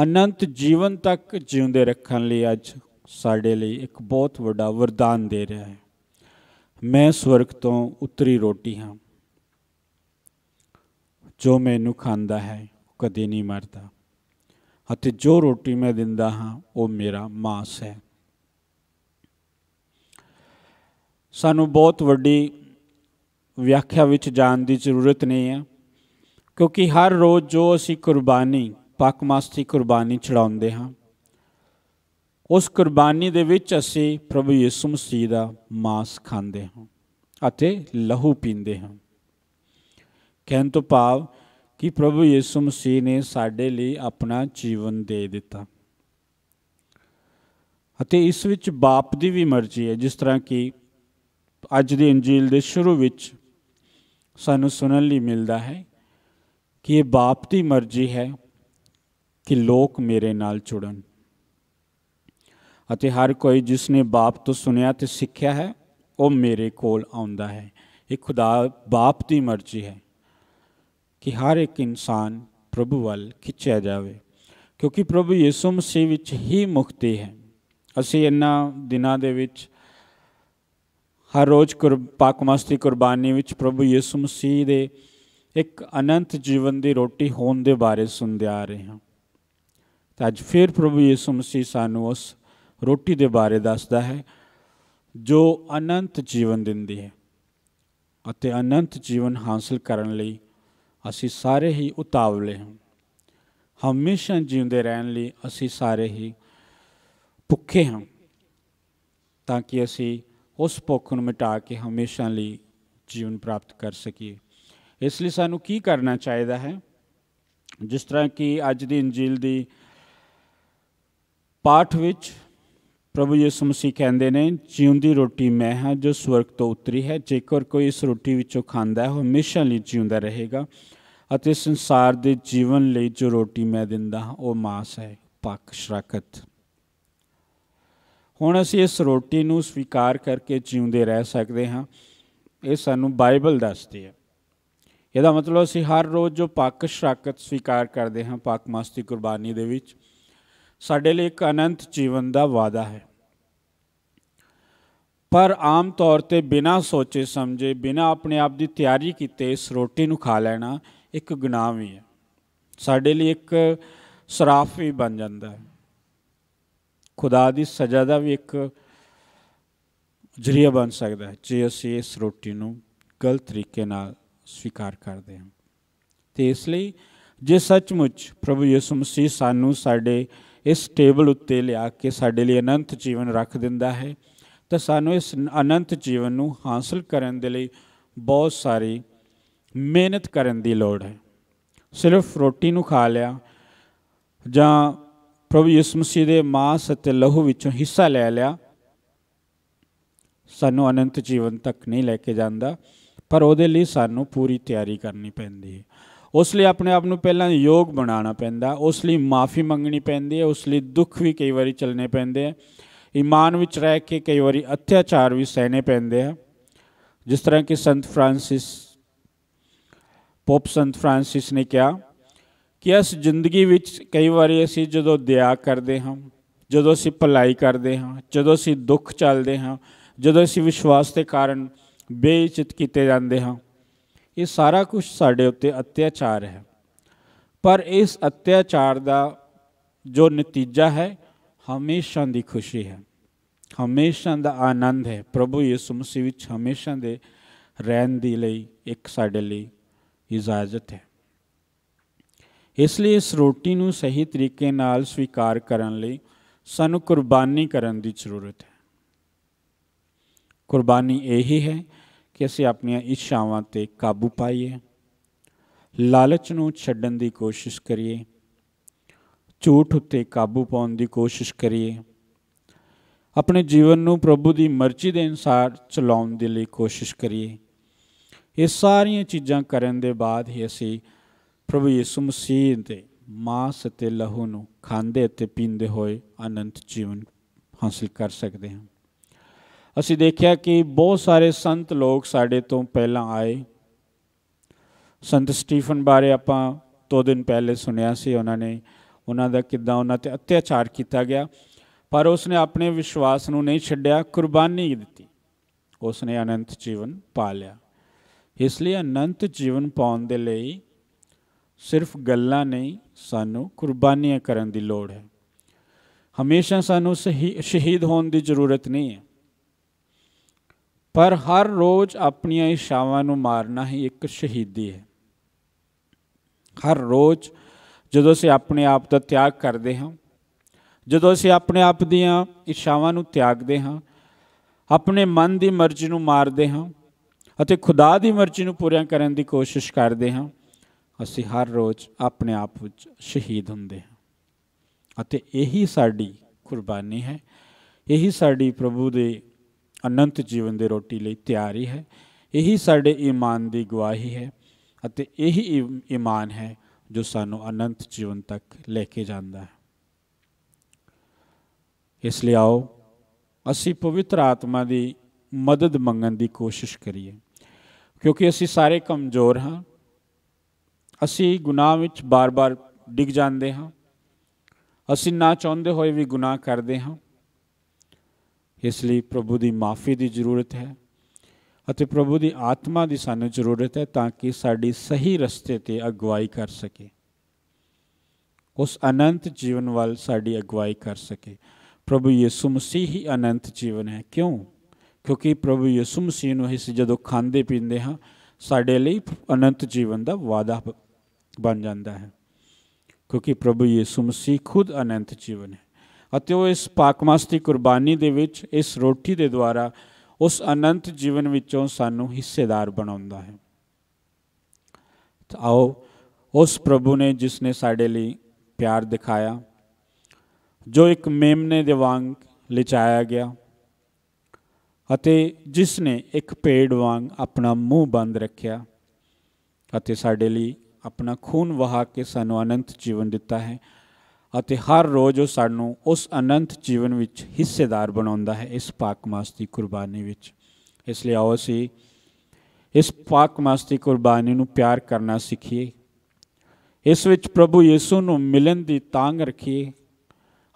ਅਨੰਤ ਜੀਵਨ ਤੱਕ ਜਿਉਂਦੇ ਰੱਖਣ ਲਈ ਅੱਜ ਸਾਡੇ ਲਈ ਇੱਕ ਬਹੁਤ ਵੱਡਾ ਵਰਦਾਨ ਦੇ ਰਿਹਾ ਹੈ ਮੈਂ ਸਵਰਗ ਤੋਂ ਉਤਰੀ ਰੋਟੀ ਹਾਂ ਜੋ ਮੈਨੂੰ ਖਾਂਦਾ ਹੈ ਕਦੇ ਨਹੀਂ ਮਰਦਾ ਅਤੇ ਜੋ ਰੋਟੀ ਮੈਂ ਦਿੰਦਾ ਹਾਂ ਉਹ ਮੇਰਾ ਮਾਸ ਹੈ ਸਾਨੂੰ ਬਹੁਤ ਵੱਡੀ ਵਿਆਖਿਆ ਵਿੱਚ ਜਾਣ ਦੀ ਜ਼ਰੂਰਤ ਨਹੀਂ ਹੈ ਕਿਉਂਕਿ ਹਰ ਰੋਜ਼ ਜੋ ਅਸੀਂ ਕੁਰਬਾਨੀ ਪਾਕ ਮਾਸ ਦੀ ਕੁਰਬਾਨੀ ਚੜਾਉਂਦੇ ਹਾਂ ਉਸ ਕੁਰਬਾਨੀ ਦੇ ਵਿੱਚ ਅਸੀਂ ਪ੍ਰਭੂ ਯਿਸੂ ਮਸੀਹ ਦਾ ਮਾਸ ਖਾਂਦੇ ਹਾਂ ਅਤੇ ਲਹੂ ਪੀਂਦੇ ਹਾਂ ਕਹਿਣ ਤੋਂ ਭਾਵ ਕਿ ਪ੍ਰਭੂ ਯਿਸੂ ਮਸੀਹ ਨੇ ਸਾਡੇ ਲਈ ਆਪਣਾ ਜੀਵਨ ਦੇ ਦਿੱਤਾ ਅਤੇ ਇਸ ਵਿੱਚ ਬਾਪ ਦੀ ਵੀ ਮਰਜ਼ੀ ਹੈ ਜਿਸ ਤਰ੍ਹਾਂ ਕਿ ਅੱਜ ਦੀ ਇੰਜੀਲ ਦੇ ਸ਼ੁਰੂ ਵਿੱਚ ਸਾਨੂੰ ਸੁਣਨ ਲਈ ਮਿਲਦਾ ਹੈ ਕਿ ਇਹ ਬਾਪ ਦੀ ਮਰਜ਼ੀ ਹੈ ਕਿ ਲੋਕ ਮੇਰੇ ਨਾਲ ਜੁੜਨ ਅਤੇ ਹਰ ਕੋਈ ਜਿਸ ਨੇ ਬਾਪ ਤੋਂ ਸੁਨਿਆ ਤੇ ਸਿੱਖਿਆ ਹੈ ਉਹ ਮੇਰੇ ਕੋਲ ਆਉਂਦਾ ਹੈ ਇਹ ਖੁਦਾ ਬਾਪ ਦੀ ਮਰਜ਼ੀ ਹੈ ਕਿ ਹਰ ਇੱਕ ਇਨਸਾਨ ਪ੍ਰਭੂ ਵੱਲ ਖਿੱਚਿਆ ਜਾਵੇ ਕਿਉਂਕਿ ਪ੍ਰਭੂ ਯਿਸੂ ਮਸੀਹ ਵਿੱਚ ਹੀ ਮੁਕਤੀ ਹੈ ਅਸੀਂ ਇਹਨਾਂ ਦਿਨਾਂ ਦੇ ਵਿੱਚ ਹਰ ਰੋਜ਼ ਪਾਕਮਸਤੀ ਕੁਰਬਾਨੀ ਵਿੱਚ ਪ੍ਰਭੂ ਯਿਸੂ ਮਸੀਹ ਦੇ ਇੱਕ ਅਨੰਤ ਜੀਵਨ ਦੀ ਰੋਟੀ ਹੋਣ ਦੇ ਬਾਰੇ ਸੁਣਦੇ ਆ ਰਹੇ ਹਾਂ ਤਾਂ ਅੱਜ ਫਿਰ ਪ੍ਰਭੂ ਯਿਸੂ ਮਸੀਹ ਸਾਨੂੰ ਉਸ ਰੋਟੀ ਦੇ ਬਾਰੇ ਦੱਸਦਾ ਹੈ ਜੋ ਅਨੰਤ ਜੀਵਨ ਦਿੰਦੀ ਹੈ ਅਤੇ ਅਨੰਤ ਜੀਵਨ ਹਾਸਲ ਕਰਨ ਲਈ ਅਸੀਂ ਸਾਰੇ ਹੀ ਉਤਾਵਲੇ ਹਾਂ ਹਮੇਸ਼ਾ ਜਿਉਂਦੇ ਰਹਿਣ ਲਈ ਅਸੀਂ ਸਾਰੇ ਹੀ ਭੁੱਖੇ ਹਾਂ ਤਾਂ ਕਿ ਅਸੀਂ ਉਸ ਭੁੱਖ ਨੂੰ ਮਿਟਾ ਕੇ ਹਮੇਸ਼ਾ ਲਈ ਜੀਵਨ ਪ੍ਰਾਪਤ ਕਰ ਸਕੀਏ ਇਸ ਲਈ ਸਾਨੂੰ ਕੀ ਕਰਨਾ ਚਾਹੀਦਾ ਹੈ ਜਿਸ ਤਰ੍ਹਾਂ ਕਿ ਅੱਜ ਦੀ ਇੰਜੀਲ ਦੀ ਪਾਠ ਵਿੱਚ ਪ੍ਰਭੂ ਯਿਸੂ ਮਸੀਹ ਕਹਿੰਦੇ ਨੇ ਜਿਉਂਦੀ ਰੋਟੀ ਮੈਂ ਹਾਂ ਜੋ ਸਵਰਗ ਤੋਂ ਉਤਰੀ ਹੈ ਜੇਕਰ ਕੋਈ ਇਸ ਰੋਟੀ ਵਿੱਚੋਂ ਖਾਂਦਾ ਹੈ ਉਹ ਹਮੇਸ਼ਾ ਲਈ ਜਿਉਂਦਾ ਰਹੇਗਾ ਅਤੇ ਸੰਸਾਰ ਦੇ ਜੀਵਨ ਲਈ ਜੋ ਰੋਟੀ ਮੈਂ ਦਿੰਦਾ ਹਾਂ ਉਹ ਮਾਸ ਹੈ ਪੱਕ ਸ਼ਰਾਕਤ ਹੁਣ ਅਸੀਂ ਇਸ ਰੋਟੀ ਨੂੰ ਸਵੀਕਾਰ ਕਰਕੇ ਜਿਉਂਦੇ ਰਹਿ ਸਕਦੇ ਹਾਂ ਇਹ ਸਾਨੂੰ ਬਾਈਬਲ ਦੱਸਦੀ ਹੈ ਇਹਦਾ ਮਤਲਬ ਅਸੀਂ ਹਰ ਰੋਜ਼ ਜੋ ਪੱਕ ਸ਼ਰਾਕਤ ਸਵੀਕਾਰ ਕਰਦੇ ਹਾਂ ਪੱਕ ਮਾਸ ਦੀ ਕੁਰਬਾਨੀ ਦੇ ਵਿੱਚ ਸਾਡੇ ਲਈ ਇੱਕ ਅਨੰਤ ਜੀਵਨ ਦਾ ਵਾਅਦਾ ਹੈ ਪਰ ਆਮ ਤੌਰ ਤੇ ਬਿਨਾ ਸੋਚੇ ਸਮਝੇ ਬਿਨਾ ਆਪਣੇ ਆਪ ਦੀ ਤਿਆਰੀ ਕੀਤੇ ਇਸ ਰੋਟੀ ਨੂੰ ਖਾ ਲੈਣਾ ਇੱਕ ਗੁਨਾਹ ਵੀ ਹੈ ਸਾਡੇ ਲਈ ਇੱਕ ਸਰਾਫ ਵੀ ਬਣ ਜਾਂਦਾ ਹੈ ਖੁਦਾ ਦੀ ਸਜ਼ਾ ਦਾ ਵੀ ਇੱਕ ਜਰੀਆ ਬਣ ਸਕਦਾ ਹੈ ਜੇ ਅਸੀਂ ਇਸ ਰੋਟੀ ਨੂੰ ਗਲਤ ਤਰੀਕੇ ਨਾਲ ਸਵੀਕਾਰ ਕਰਦੇ ਹਾਂ ਤੇ ਇਸ ਲਈ ਜੇ ਸੱਚਮੁੱਚ ਪ੍ਰਭੂ ਯਿਸੂ ਮਸੀਹ ਸਾਨੂੰ ਸਾਡੇ ਇਸ ਟੇਬਲ ਉੱਤੇ ਲਿਆ ਕੇ ਸਾਡੇ ਲਈ ਅਨੰਤ ਜੀਵਨ ਰੱਖ ਦਿੰਦਾ ਹੈ ਤਾਂ ਸਾਨੂੰ ਇਸ ਅਨੰਤ ਜੀਵਨ ਨੂੰ ਹਾਸਲ ਕਰਨ ਦੇ ਲਈ ਬਹੁਤ ਸਾਰੀ ਮਿਹਨਤ ਕਰਨ ਦੀ ਲੋੜ ਹੈ ਸਿਰਫ ਰੋਟੀ ਨੂੰ ਖਾ ਲਿਆ ਜਾਂ ਪ੍ਰਭੂ ਯਿਸੂ ਮਸੀਹ ਦੇ ਮਾਸ ਅਤੇ ਲਹੂ ਵਿੱਚੋਂ ਹਿੱਸਾ ਲੈ ਲਿਆ ਸਾਨੂੰ ਅਨੰਤ ਜੀਵਨ ਤੱਕ ਨਹੀਂ ਲੈ ਕੇ ਜਾਂਦਾ ਪਰ ਉਹਦੇ ਲਈ ਸਾਨੂੰ ਪੂਰੀ ਤਿਆਰੀ ਕਰਨੀ ਪੈਂਦੀ ਹੈ ਉਸ ਲਈ ਆਪਣੇ ਆਪ ਨੂੰ ਪਹਿਲਾਂ ਯੋਗ ਬਣਾਉਣਾ ਪੈਂਦਾ ਉਸ ਲਈ ਮਾਫੀ ਮੰਗਣੀ ਪੈਂਦੀ ਹੈ ਉਸ ਲਈ ਦੁੱਖ ਵੀ ਕਈ ਵਾਰੀ ਚਲਨੇ ਪੈਂਦੇ ਆ ਈਮਾਨ ਵਿੱਚ ਰਹਿ ਕੇ ਕਈ ਵਾਰੀ ਅਤਿਆਚਾਰ ਵੀ ਸਹਿਨੇ ਪੈਂਦੇ ਆ ਜਿਸ ਤਰ੍ਹਾਂ ਕਿ ਸੰਤ ਫ੍ਰਾਂਸਿਸ ਪੋਪ ਸੰਤ ਫ੍ਰਾਂਸਿਸ ਨੇ ਕਿਹਾ ਕਿ ਇਸ ਜ਼ਿੰਦਗੀ ਵਿੱਚ ਕਈ ਵਾਰੀ ਅਸੀਂ ਜਦੋਂ ਦਇਆ ਕਰਦੇ ਹਾਂ ਜਦੋਂ ਅਸੀਂ ਭਲਾਈ ਕਰਦੇ ਹਾਂ ਜਦੋਂ ਅਸੀਂ ਦੁੱਖ ਚੱਲਦੇ ਹਾਂ ਜਦੋਂ ਅਸੀਂ ਵਿਸ਼ਵਾਸ ਦੇ ਕਾਰਨ ਬੇਇੱਜ਼ਤ ਕੀਤੇ ਜਾਂਦੇ ਹਾਂ ਇਹ ਸਾਰਾ ਕੁਝ ਸਾਡੇ ਉੱਤੇ ਅਤਿਆਚਾਰ ਹੈ ਪਰ ਇਸ ਅਤਿਆਚਾਰ ਦਾ ਜੋ ਨਤੀਜਾ ਹੈ ਹਮੇਸ਼ਾ ਦੀ ਖੁਸ਼ੀ ਹੈ ਹਮੇਸ਼ਾ ਦਾ ਆਨੰਦ ਹੈ ਪ੍ਰਭੂ ਯਿਸੂ ਮਸੀਹ ਵਿੱਚ ਹਮੇਸ਼ਾ ਦੇ ਰਹਿਣ ਦੀ ਲਈ ਇੱਕ ਸਾਡੇ ਲਈ ਇਜਾਜ਼ਤ ਹੈ ਇਸ ਲਈ ਇਸ ਰੋਟੀ ਨੂੰ ਸਹੀ ਤਰੀਕੇ ਨਾਲ ਸਵੀਕਾਰ ਕਰਨ ਲਈ ਸਾਨੂੰ ਕੁਰਬਾਨੀ ਕਰਨ ਦੀ ਜ਼ਰੂਰਤ ਹੈ ਕੁਰਬਾਨੀ ਹੀ ਹੈ ਕਿ ਅਸੀਂ ਆਪਣੀਆਂ ਇੱਛਾਵਾਂ ਤੇ ਕਾਬੂ ਪਾਈਏ ਲਾਲਚ ਨੂੰ ਛੱਡਣ ਦੀ ਕੋਸ਼ਿਸ਼ ਕਰੀਏ ਝੂਠ ਉੱਤੇ ਕਾਬੂ ਪਾਉਣ ਦੀ ਕੋਸ਼ਿਸ਼ ਕਰੀਏ ਆਪਣੇ ਜੀਵਨ ਨੂੰ ਪ੍ਰਭੂ ਦੀ ਮਰਜ਼ੀ ਦੇ ਅਨਸਾਰ ਚਲਾਉਣ ਦੇ ਲਈ ਕੋਸ਼ਿਸ਼ ਕਰੀਏ ਇਹ ਸਾਰੀਆਂ ਚੀਜ਼ਾਂ ਕਰਨ ਦੇ ਬਾਅਦ ਹੀ ਅਸੀਂ ਪ੍ਰਭੂ ਯਿਸੂ ਮਸੀਹ ਦੇ ਮਾਸ ਤੇ ਲਹੂ ਨੂੰ ਖਾਂਦੇ ਅਤੇ ਪੀਂਦੇ ਹੋਏ ਅਨੰਤ ਜੀਵਨ ਹਾਸਲ ਕਰ ਸਕਦੇ ਹਾਂ ਅਸੀਂ ਦੇਖਿਆ ਕਿ ਬਹੁਤ ਸਾਰੇ ਸੰਤ ਲੋਕ ਸਾਡੇ ਤੋਂ ਪਹਿਲਾਂ ਆਏ ਸੰਤ ਸਟੀਫਨ ਬਾਰੇ ਆਪਾਂ ਤੋਂ ਦਿਨ ਪਹਿਲੇ ਸੁਣਿਆ ਸੀ ਉਹਨਾਂ ਨੇ ਉਹਨਾਂ ਦਾ ਕਿੱਦਾਂ ਉਹਨਾਂ ਤੇ ਅਤਿਆਚਾਰ ਕੀਤਾ ਗਿਆ ਪਰ ਉਸਨੇ ਆਪਣੇ ਵਿਸ਼ਵਾਸ ਨੂੰ ਨਹੀਂ ਛੱਡਿਆ ਕੁਰਬਾਨੀ ਦਿੱਤੀ ਉਸਨੇ ਅਨੰਤ ਜੀਵਨ ਪਾ ਲਿਆ ਇਸ ਲਈ ਅਨੰਤ ਜੀਵਨ ਪਾਉਣ ਦੇ ਲਈ ਸਿਰਫ ਗੱਲਾਂ ਨਹੀਂ ਸਾਨੂੰ ਕੁਰਬਾਨੀਆਂ ਕਰਨ ਦੀ ਲੋੜ ਹੈ ਹਮੇਸ਼ਾ ਸਾਨੂੰ ਸਹੀ ਸ਼ਹੀਦ ਹੋਣ ਦੀ ਜ਼ਰੂਰਤ ਨਹੀਂ ਹੈ ਪਰ ਹਰ ਰੋਜ਼ ਆਪਣੀਆਂ ਇਸ਼ਾਵਾਂ ਨੂੰ ਮਾਰਨਾ ਹੀ ਇੱਕ ਸ਼ਹੀਦੀ ਹੈ ਹਰ ਰੋਜ਼ ਜਦੋਂ ਅਸੀਂ ਆਪਣੇ ਆਪ ਦਾ ਤਿਆਗ ਕਰਦੇ ਹਾਂ ਜਦੋਂ ਅਸੀਂ ਆਪਣੇ ਆਪ ਦੀਆਂ ਇਸ਼ਾਵਾਂ ਨੂੰ ਤਿਆਗਦੇ ਹਾਂ ਆਪਣੇ ਮਨ ਦੀ ਮਰਜ਼ੀ ਨੂੰ ਮਾਰਦੇ ਹਾਂ ਅਤੇ ਖੁਦਾ ਦੀ ਮਰਜ਼ੀ ਨੂੰ ਪੂਰਿਆ ਕਰਨ ਦੀ ਕੋਸ਼ਿਸ਼ ਕਰਦੇ ਹਾਂ ਅਸੀਂ ਹਰ ਰੋਜ਼ ਆਪਣੇ ਆਪ ਵਿੱਚ ਸ਼ਹੀਦ ਹੁੰਦੇ ਹਾਂ ਅਤੇ ਇਹੀ ਸਾਡੀ ਕੁਰਬਾਨੀ ਹੈ ਇਹੀ ਸਾਡੀ ਪ੍ਰਭੂ ਦੇ ਅਨੰਤ ਜੀਵਨ ਦੇ ਰੋਟੀ ਲਈ ਤਿਆਰੀ ਹੈ ਇਹੀ ਸਾਡੇ ਈਮਾਨ ਦੀ ਗਵਾਹੀ ਹੈ ਅਤੇ ਇਹੀ ਈਮਾਨ ਹੈ ਜੋ ਸਾਨੂੰ ਅਨੰਤ ਜੀਵਨ ਤੱਕ ਲੈ ਕੇ ਜਾਂਦਾ ਹੈ ਇਸ ਲਈ ਆਓ ਅਸੀਂ ਪਵਿੱਤਰ ਆਤਮਾ ਦੀ ਮਦਦ ਮੰਗਣ ਦੀ ਕੋਸ਼ਿਸ਼ ਕਰੀਏ ਕਿਉਂਕਿ ਅਸੀਂ ਸਾਰੇ ਕਮਜ਼ੋਰ ਹਾਂ ਅਸੀਂ ਗੁਨਾਹ ਵਿੱਚ ਬਾਰ-ਬਾਰ ਡਿੱਗ ਜਾਂਦੇ ਹਾਂ ਅਸੀਂ ਨਾ ਚਾਹੁੰਦੇ ਹੋਏ ਵੀ ਗੁਨਾਹ ਕਰਦੇ ਹਾਂ ਇਸ ਲਈ ਪ੍ਰਭੂ ਦੀ ਮਾਫੀ ਦੀ ਜ਼ਰੂਰਤ ਹੈ ਅਤੇ ਪ੍ਰਭੂ ਦੀ ਆਤਮਾ ਦੀ ਸਾਨੂੰ ਜ਼ਰੂਰਤ ਹੈ ਤਾਂ ਕਿ ਸਾਡੀ ਸਹੀ ਰਸਤੇ ਤੇ ਅਗਵਾਈ ਕਰ ਸਕੇ ਉਸ ਅਨੰਤ ਜੀਵਨ ਵੱਲ ਸਾਡੀ ਅਗਵਾਈ ਕਰ ਸਕੇ ਪ੍ਰਭੂ ਯਿਸੂ ਮਸੀਹ ਹੀ ਅਨੰਤ ਜੀਵਨ ਹੈ ਕਿਉਂ ਕਿਉਂਕਿ ਪ੍ਰਭੂ ਯਿਸੂ ਮਸੀਹ ਨੂੰ ਅਸੀਂ ਜਦੋਂ ਖਾਂਦੇ ਪੀਂਦੇ ਹਾਂ ਸਾਡੇ ਲਈ ਅਨੰਤ ਜੀਵਨ ਦਾ ਵਾਅਦਾ ਬਣ ਜਾਂਦਾ ਹੈ ਕਿਉਂਕਿ ਪ੍ਰਭੂ ਯਿਸੂ ਮਸੀਹ ਖੁਦ ਅਨੰਤ ਜੀਵਨ ਹੈ ਅਤੇ ਉਹ ਇਸ ਪਾਕਮਸਤੀ ਕੁਰਬਾਨੀ ਦੇ ਵਿੱਚ ਇਸ ਰੋਟੀ ਦੇ ਦੁਆਰਾ ਉਸ ਅਨੰਤ ਜੀਵਨ ਵਿੱਚੋਂ ਸਾਨੂੰ ਹਿੱਸੇਦਾਰ ਬਣਾਉਂਦਾ ਹੈ ਆਓ ਉਸ ਪ੍ਰਭੂ ਨੇ ਜਿਸ ਨੇ ਸਾਡੇ ਲਈ ਪਿਆਰ ਦਿਖਾਇਆ ਜੋ ਇੱਕ ਮੇਮਨੇ ਦੇ ਵਾਂਗ ਲਿਚਾਇਆ ਗਿਆ ਅਤੇ ਜਿਸ ਨੇ ਇੱਕ ਪੇੜ ਵਾਂਗ ਆਪਣਾ ਮੂੰਹ ਬੰਦ ਰੱਖਿਆ ਅਤੇ ਸਾਡੇ ਲਈ ਆਪਣਾ ਖੂਨ ਵਹਾ ਕੇ ਸਾਨੂੰ ਅਨੰਤ ਜੀਵਨ ਦਿੱਤਾ ਹੈ ਅਤੇ ਹਰ ਰੋਜ਼ ਉਹ ਸਾਨੂੰ ਉਸ ਅਨੰਤ ਜੀਵਨ ਵਿੱਚ ਹਿੱਸੇਦਾਰ ਬਣਾਉਂਦਾ ਹੈ ਇਸ ਪਾਕ ਮਾਸਤੀ ਦੀ ਕੁਰਬਾਨੀ ਵਿੱਚ ਇਸ ਲਈ ਆਓ ਅਸੀਂ ਇਸ ਪਾਕ ਮਾਸਤੀ ਦੀ ਕੁਰਬਾਨੀ ਨੂੰ ਪਿਆਰ ਕਰਨਾ ਸਿੱਖੀਏ ਇਸ ਵਿੱਚ ਪ੍ਰਭੂ ਯਿਸੂ ਨੂੰ ਮਿਲਣ ਦੀ ਤਾਂਗ ਰੱਖੀਏ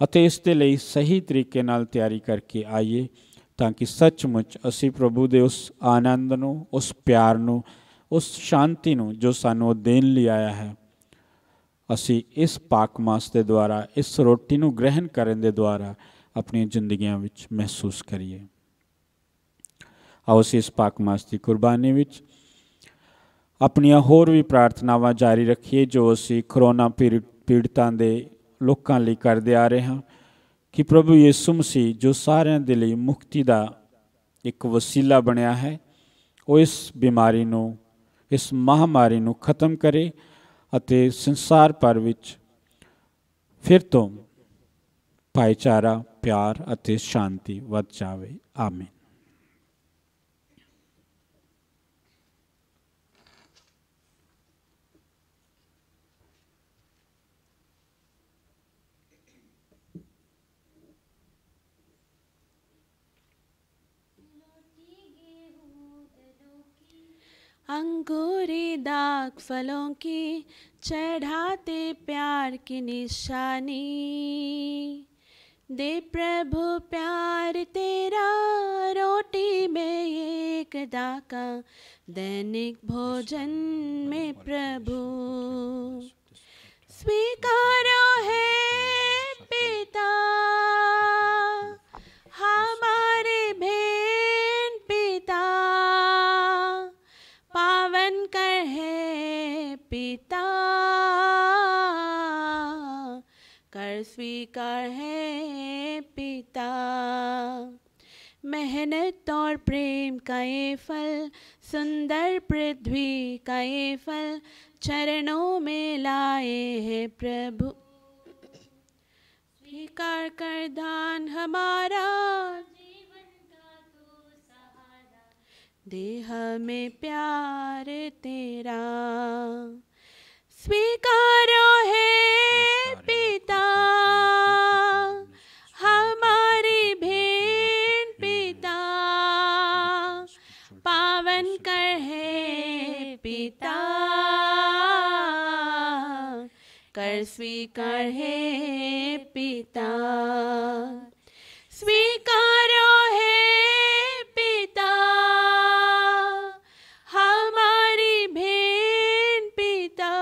ਅਤੇ ਇਸ ਦੇ ਲਈ ਸਹੀ ਤਰੀਕੇ ਨਾਲ ਤਿਆਰੀ ਕਰਕੇ ਆਈਏ ਤਾਂ ਕਿ ਸੱਚਮੁੱਚ ਅਸੀਂ ਪ੍ਰਭੂ ਦੇ ਉਸ ਆਨੰਦ ਨੂੰ ਉਸ ਪਿਆਰ ਨੂੰ ਉਸ ਸ਼ਾਂਤੀ ਨੂੰ ਜੋ ਸਾਨੂੰ ਦੇਣ ਲਈ ਆਇਆ ਹੈ ਅਸੀਂ ਇਸ ਪਾਕ ਮਾਸ ਦੇ ਦੁਆਰਾ ਇਸ ਰੋਟੀ ਨੂੰ ਗ੍ਰਹਿਣ ਕਰਨ ਦੇ ਦੁਆਰਾ ਆਪਣੀਆਂ ਜ਼ਿੰਦਗੀਆਂ ਵਿੱਚ ਮਹਿਸੂਸ ਕਰੀਏ ਆਓ ਅਸੀਂ ਇਸ ਪਾਕ ਮਾਸ ਦੀ ਕੁਰਬਾਨੀ ਵਿੱਚ ਆਪਣੀਆਂ ਹੋਰ ਵੀ ਪ੍ਰਾਰਥਨਾਵਾਂ ਜਾਰੀ ਰੱਖੀਏ ਜੋ ਅਸੀਂ ਕਰੋਨਾ ਪੀੜਤਾਂ ਦੇ ਲੋਕਾਂ ਲਈ ਕਰਦੇ ਆ ਰਹੇ ਹਾਂ ਕਿ ਪ੍ਰਭੂ ਯਿਸੂ ਮਸੀਹ ਜੋ ਸਾਰਿਆਂ ਦੇ ਲਈ ਮੁਕਤੀ ਦਾ ਇੱਕ ਵਸੀਲਾ ਬਣਿਆ ਹੈ ਉਹ ਇਸ ਬਿਮਾਰੀ ਨੂੰ ਇਸ ਮਹਾਮਾਰੀ ਨੂੰ ਖਤਮ ਕਰੇ ਅਤੇ ਸੰਸਾਰ ਪਰ ਵਿੱਚ ਫਿਰ ਤੋਂ ਭਾਈਚਾਰਾ ਪਿਆਰ ਅਤੇ ਸ਼ਾਂਤੀ ਵੱਧ ਜਾਵੇ ਆਮੀਨ अंगूरी दाग फलों की चढ़ाते प्यार की निशानी दे प्रभु प्यार तेरा रोटी में एक दाका दैनिक भोजन में प्रभु स्वीकार का है पिता मेहनत और प्रेम का ये फल सुंदर पृथ्वी का ये फल चरणों में लाए हैं प्रभु स्वीकार कर दान हमारा तो देह में प्यार तेरा स्वीकारो है पी स्वीकार है पिता स्वीकारो है पिता हमारी भेन पिता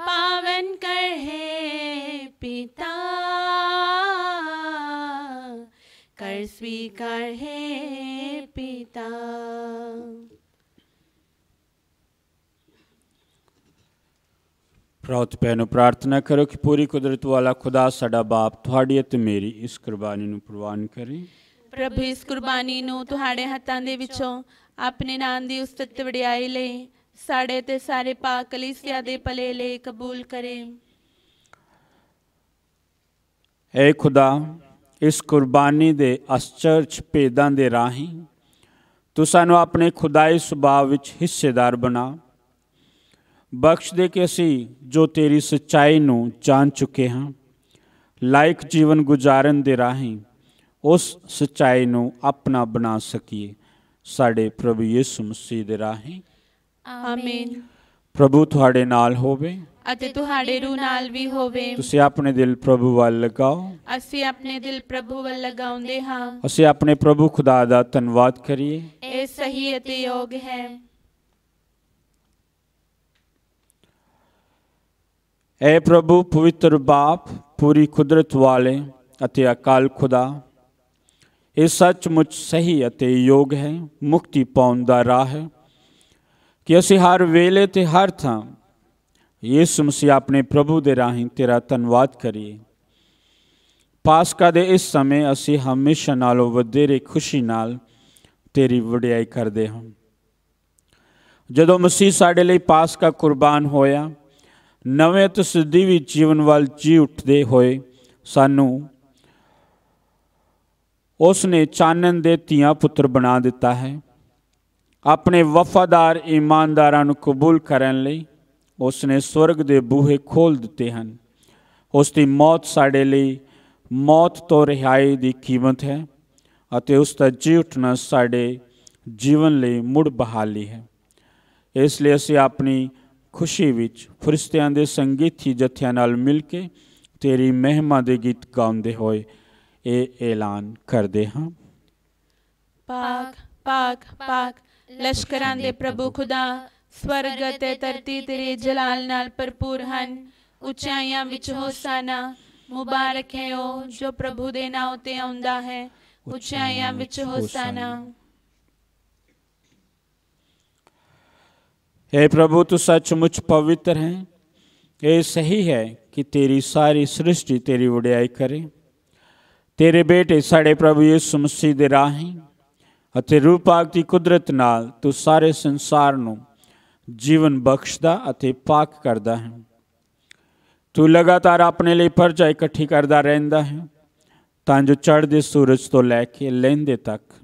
पावन कर है पिता कर स्वीकार हे ਪ੍ਰਾਰਥ ਪੈ ਪ੍ਰਾਰਥਨਾ ਕਰੋ ਕਿ ਪੂਰੀ ਕੁਦਰਤ ਵਾਲਾ ਖੁਦਾ ਸਾਡਾ ਬਾਪ ਤੁਹਾਡੀ ਅਤੇ ਮੇਰੀ ਇਸ ਕੁਰਬਾਨੀ ਨੂੰ ਪ੍ਰਵਾਨ ਕਰੇ ਪ੍ਰਭੂ ਇਸ ਕੁਰਬਾਨੀ ਨੂੰ ਤੁਹਾਡੇ ਹੱਥਾਂ ਦੇ ਵਿੱਚੋਂ ਆਪਣੇ ਨਾਮ ਦੀ ਉਸਤਤ ਵਡਿਆਈ ਲਈ ਸਾਡੇ ਤੇ ਸਾਰੇ ਪਾਕ ਕਲੀਸਿਆ ਦੇ ਭਲੇ ਲਈ ਕਬੂਲ ਕਰੇ اے ਖੁਦਾ ਇਸ ਕੁਰਬਾਨੀ ਦੇ ਅਸਚਰਚ ਪੇਦਾਂ ਦੇ ਰਾਹੀਂ ਤੂੰ ਸਾਨੂੰ ਆਪਣੇ ਖੁਦਾਈ ਸੁਭਾਅ ਵਿੱਚ ਹਿੱਸੇਦਾਰ ਬਣਾ ਬਖਸ਼ ਦੇ ਕਿ ਅਸੀਂ ਜੋ ਤੇਰੀ ਸਚਾਈ ਨੂੰ ਜਾਣ ਚੁੱਕੇ ਹਾਂ ਲਾਇਕ ਜੀਵਨ ਗੁਜ਼ਾਰਨ ਦੇ ਰਾਹੀਂ ਉਸ ਸਚਾਈ ਨੂੰ ਆਪਣਾ ਬਣਾ ਸਕੀਏ ਸਾਡੇ ਪ੍ਰਭੂ ਯਿਸੂ ਮਸੀਹ ਦੇ ਰਾਹੀਂ ਆਮੀਨ ਪ੍ਰਭੂ ਤੁਹਾਡੇ ਨਾਲ ਹੋਵੇ ਅਤੇ ਤੁਹਾਡੇ ਰੂਹ ਨਾਲ ਵੀ ਹੋਵੇ ਤੁਸੀਂ ਆਪਣੇ ਦਿਲ ਪ੍ਰਭੂ ਵੱਲ ਲਗਾਓ ਅਸੀਂ ਆਪਣੇ ਦਿਲ ਪ੍ਰਭੂ ਵੱਲ ਲਗਾਉਂਦੇ ਹਾਂ ਅਸੀਂ ਆਪਣੇ ਪ੍ਰਭੂ ਖੁਦਾ ਦਾ ਧੰਨਵਾਦ ਕਰੀਏ ਇਹ ਸਹੀ ਅਤੇ ਯੋਗ ਹੈ ਐ ਪ੍ਰਭੂ ਪਵਿੱਤਰ ਬਾਪ ਪੂਰੀ ਕੁਦਰਤ ਵਾਲੇ ਅਤੇ ਅਕਾਲ ਖੁਦਾ ਇਹ ਸੱਚਮੁੱਚ ਸਹੀ ਅਤੇ ਯੋਗ ਹੈ ਮੁਕਤੀ ਪਾਉਣ ਦਾ ਰਾਹ ਹੈ ਕਿ ਅਸੀਂ ਹਰ ਵੇਲੇ ਤੇ ਹਰ ਥਾਂ ਯਿਸੂ ਮਸੀਹ ਆਪਣੇ ਪ੍ਰਭੂ ਦੇ ਰਾਹੀਂ ਤੇਰਾ ਧੰਨਵਾਦ ਕਰੀਏ ਪਾਸਕਾ ਦੇ ਇਸ ਸਮੇਂ ਅਸੀਂ ਹਮੇਸ਼ਾ ਨਾਲੋਂ ਵਧੇਰੇ ਖੁਸ਼ੀ ਨਾਲ ਤੇਰੀ ਵਡਿਆਈ ਕਰਦੇ ਹਾਂ ਜਦੋਂ ਮਸੀਹ ਸਾਡੇ ਲਈ ਪਾਸਕਾ ਕੁਰਬਾਨ ਹੋਇਆ ਨਵੇਂ ਸਿੱਧੀ ਵੀ ਜੀਵਨ ਵੱਲ ਜੀ ਉੱਠਦੇ ਹੋਏ ਸਾਨੂੰ ਉਸ ਨੇ ਚਾਨਣ ਦੇ ਧੀਆਂ ਪੁੱਤਰ ਬਣਾ ਦਿੱਤਾ ਹੈ ਆਪਣੇ ਵਫਾਦਾਰ ਇਮਾਨਦਾਰਾਂ ਨੂੰ ਕਬੂਲ ਕਰਨ ਲਈ ਉਸ ਨੇ ਸਵਰਗ ਦੇ ਬੂਹੇ ਖੋਲ ਦਿੱਤੇ ਹਨ ਉਸ ਦੀ ਮੌਤ ਸਾਡੇ ਲਈ ਮੌਤ ਤੋਂ ਰਿਹਾਈ ਦੀ ਕੀਮਤ ਹੈ ਅਤੇ ਉਸ ਦਾ ਜੀ ਉੱਠਣਾ ਸਾਡੇ ਜੀਵਨ ਲਈ ਮੁੜ ਬਹਾਲੀ ਹੈ ਇਸ ਲਈ ਅਸੀਂ ਆਪਣੀ ਖੁਸ਼ੀ ਵਿੱਚ ਫਰਿਸ਼ਤਿਆਂ ਦੇ ਸੰਗੀਤੀ ਜਥਿਆਂ ਨਾਲ ਮਿਲ ਕੇ ਤੇਰੀ ਮਹਿਮਾ ਦੇ ਗੀਤ ਗਾਉਂਦੇ ਹੋਏ ਇਹ ਐਲਾਨ ਕਰਦੇ ਹਾਂ ਪਾਕ ਪਾਕ ਪਾਕ ਲਸ਼ਕਰਾਂ ਦੇ ਪ੍ਰਭੂ ਖੁਦਾ ਸਵਰਗ ਤੇ ਧਰਤੀ ਤੇਰੇ ਜਲਾਲ ਨਾਲ ਭਰਪੂਰ ਹਨ ਉਚਾਈਆਂ ਵਿੱਚ ਹੋਸਾਨਾ ਮੁਬਾਰਕ ਹੈ ਉਹ ਜੋ ਪ੍ਰਭੂ ਦੇ ਨਾਮ ਤੇ ਆਉਂਦਾ ਹੈ ਉਚਾਈਆਂ ਵਿੱਚ ਹੋਸਾਨਾ हे प्रभु तू सचमुच पवित्र है ये सही है कि तेरी सारी सृष्टि तेरी वडियाई करे ਤੇਰੇ ਬੇਟੇ ਸਾਡੇ ਪ੍ਰਭੂ ਯਿਸੂ ਮਸੀਹ ਦੇ ਰਾਹੀਂ ਅਤੇ ਰੂਪਾਕ ਦੀ ਕੁਦਰਤ ਨਾਲ ਤੂੰ ਸਾਰੇ ਸੰਸਾਰ ਨੂੰ ਜੀਵਨ ਬਖਸ਼ਦਾ ਅਤੇ ਪਾਕ ਕਰਦਾ ਹੈ ਤੂੰ ਲਗਾਤਾਰ ਆਪਣੇ ਲਈ ਪਰਚਾ ਇਕੱਠੀ ਕਰਦਾ ਰਹਿੰਦਾ ਹੈ ਤਾਂ ਜੋ ਚੜ੍ਹਦੇ ਸੂਰਜ ਤੋਂ ਲੈ ਕੇ ਲਹਿੰਦੇ ਤੱਕ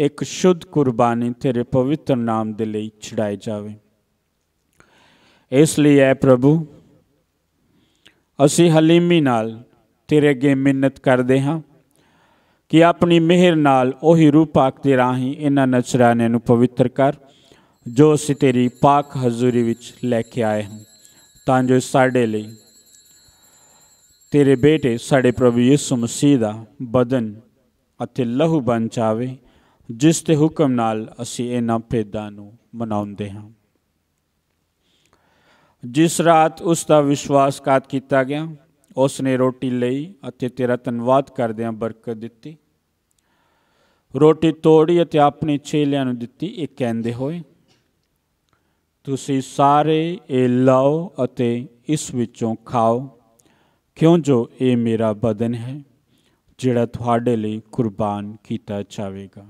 ਇੱਕ ਸ਼ੁੱਧ ਕੁਰਬਾਨੀ ਤੇਰੇ ਪਵਿੱਤਰ ਨਾਮ ਦੇ ਲਈ ਛਡਾਈ ਜਾਵੇ ਇਸ ਲਈ ਐ ਪ੍ਰਭੂ ਅਸੀਂ ਹਲੀਮੀ ਨਾਲ ਤੇਰੇ ਅੱਗੇ ਮਿੰਨਤ ਕਰਦੇ ਹਾਂ ਕਿ ਆਪਣੀ ਮਿਹਰ ਨਾਲ ਉਹੀ ਰੂਹ ਪਾਕ ਦੇ ਰਾਹੀ ਇਹਨਾਂ ਨਚਰਾਨੇ ਨੂੰ ਪਵਿੱਤਰ ਕਰ ਜੋ ਅਸੀਂ ਤੇਰੀ ਪਾਕ ਹਜ਼ੂਰੀ ਵਿੱਚ ਲੈ ਕੇ ਆਏ ਹਾਂ ਤਾਂ ਜੋ ਸਾਡੇ ਲਈ ਤੇਰੇ ਬੇਟੇ ਸਾਡੇ ਪ੍ਰਭੂ ਯਿਸੂ ਮਸੀਹ ਦਾ ਬਦਨ ਅਤੇ ਲਹੂ ਬਣ ਜਾਵੇ ਜਿਸ ਤੇ ਹੁਕਮ ਨਾਲ ਅਸੀਂ ਇਹਨਾਂ ਭੇਦਾਂ ਨੂੰ ਮਨਾਉਂਦੇ ਹਾਂ ਜਿਸ ਰਾਤ ਉਸ ਦਾ ਕਾਤ ਕੀਤਾ ਗਿਆ ਉਸ ਨੇ ਰੋਟੀ ਲਈ ਅਤੇ ਤੇਰਾ ਧੰਨਵਾਦ ਕਰਦਿਆਂ ਬਰਕਤ ਦਿੱਤੀ ਰੋਟੀ ਤੋੜੀ ਅਤੇ ਆਪਣੇ ਚੇਲਿਆਂ ਨੂੰ ਦਿੱਤੀ ਇਹ ਕਹਿੰਦੇ ਹੋਏ ਤੁਸੀਂ ਸਾਰੇ ਇਹ ਲਓ ਅਤੇ ਇਸ ਵਿੱਚੋਂ ਖਾਓ ਕਿਉਂ ਜੋ ਇਹ ਮੇਰਾ ਬਦਨ ਹੈ ਜਿਹੜਾ ਤੁਹਾਡੇ ਲਈ ਕੁਰਬਾਨ ਕੀਤਾ ਜਾਵੇਗਾ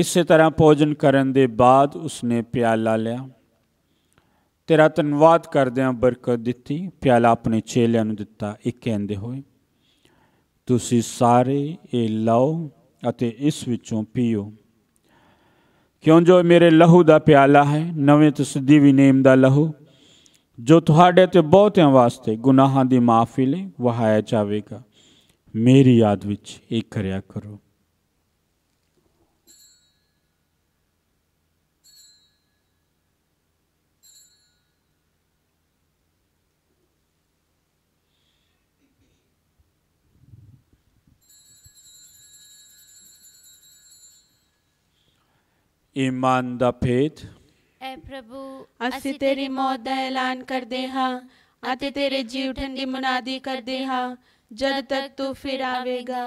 ਇਸੇ ਤਰ੍ਹਾਂ ਭੋਜਨ ਕਰਨ ਦੇ ਬਾਅਦ ਉਸਨੇ ਪਿਆਲਾ ਲਿਆ ਤੇਰਾ ਧੰਨਵਾਦ ਕਰਦਿਆਂ ਬਰਕਤ ਦਿੱਤੀ ਪਿਆਲਾ ਆਪਣੇ ਚੇਲਿਆਂ ਨੂੰ ਦਿੱਤਾ ਇਹ ਕਹਿੰਦੇ ਹੋਏ ਤੁਸੀਂ ਸਾਰੇ ਇਹ ਲਓ ਅਤੇ ਇਸ ਵਿੱਚੋਂ ਪੀਓ ਕਿਉਂ ਜੋ ਮੇਰੇ ਲਹੂ ਦਾ ਪਿਆਲਾ ਹੈ ਨਵੇਂ ਵੀ ਨੇਮ ਦਾ ਲਹੂ ਜੋ ਤੁਹਾਡੇ ਤੇ ਬਹੁਤਿਆਂ ਵਾਸਤੇ ਗੁਨਾਹਾਂ ਦੀ ਮਾਫੀ ਲਈ ਵਹਾਇਆ ਜਾਵੇਗਾ ਮੇਰੀ ਯਾਦ ਵਿੱਚ ਇਹ ਕਰਿਆ ਕਰੋ ਇਮਾਨ ਦਾ ਭੇਦ ਐ ਪ੍ਰਭੂ ਅਸੀਂ ਤੇਰੀ ਮੌਤ ਦਾ ਐਲਾਨ ਕਰਦੇ ਹਾਂ ਅਤੇ ਤੇਰੇ ਜੀ ਉਠਣ ਦੀ ਮਨਾਦੀ ਕਰਦੇ ਹਾਂ ਜਦ ਤੱਕ ਤੂੰ ਫਿਰ ਆਵੇਗਾ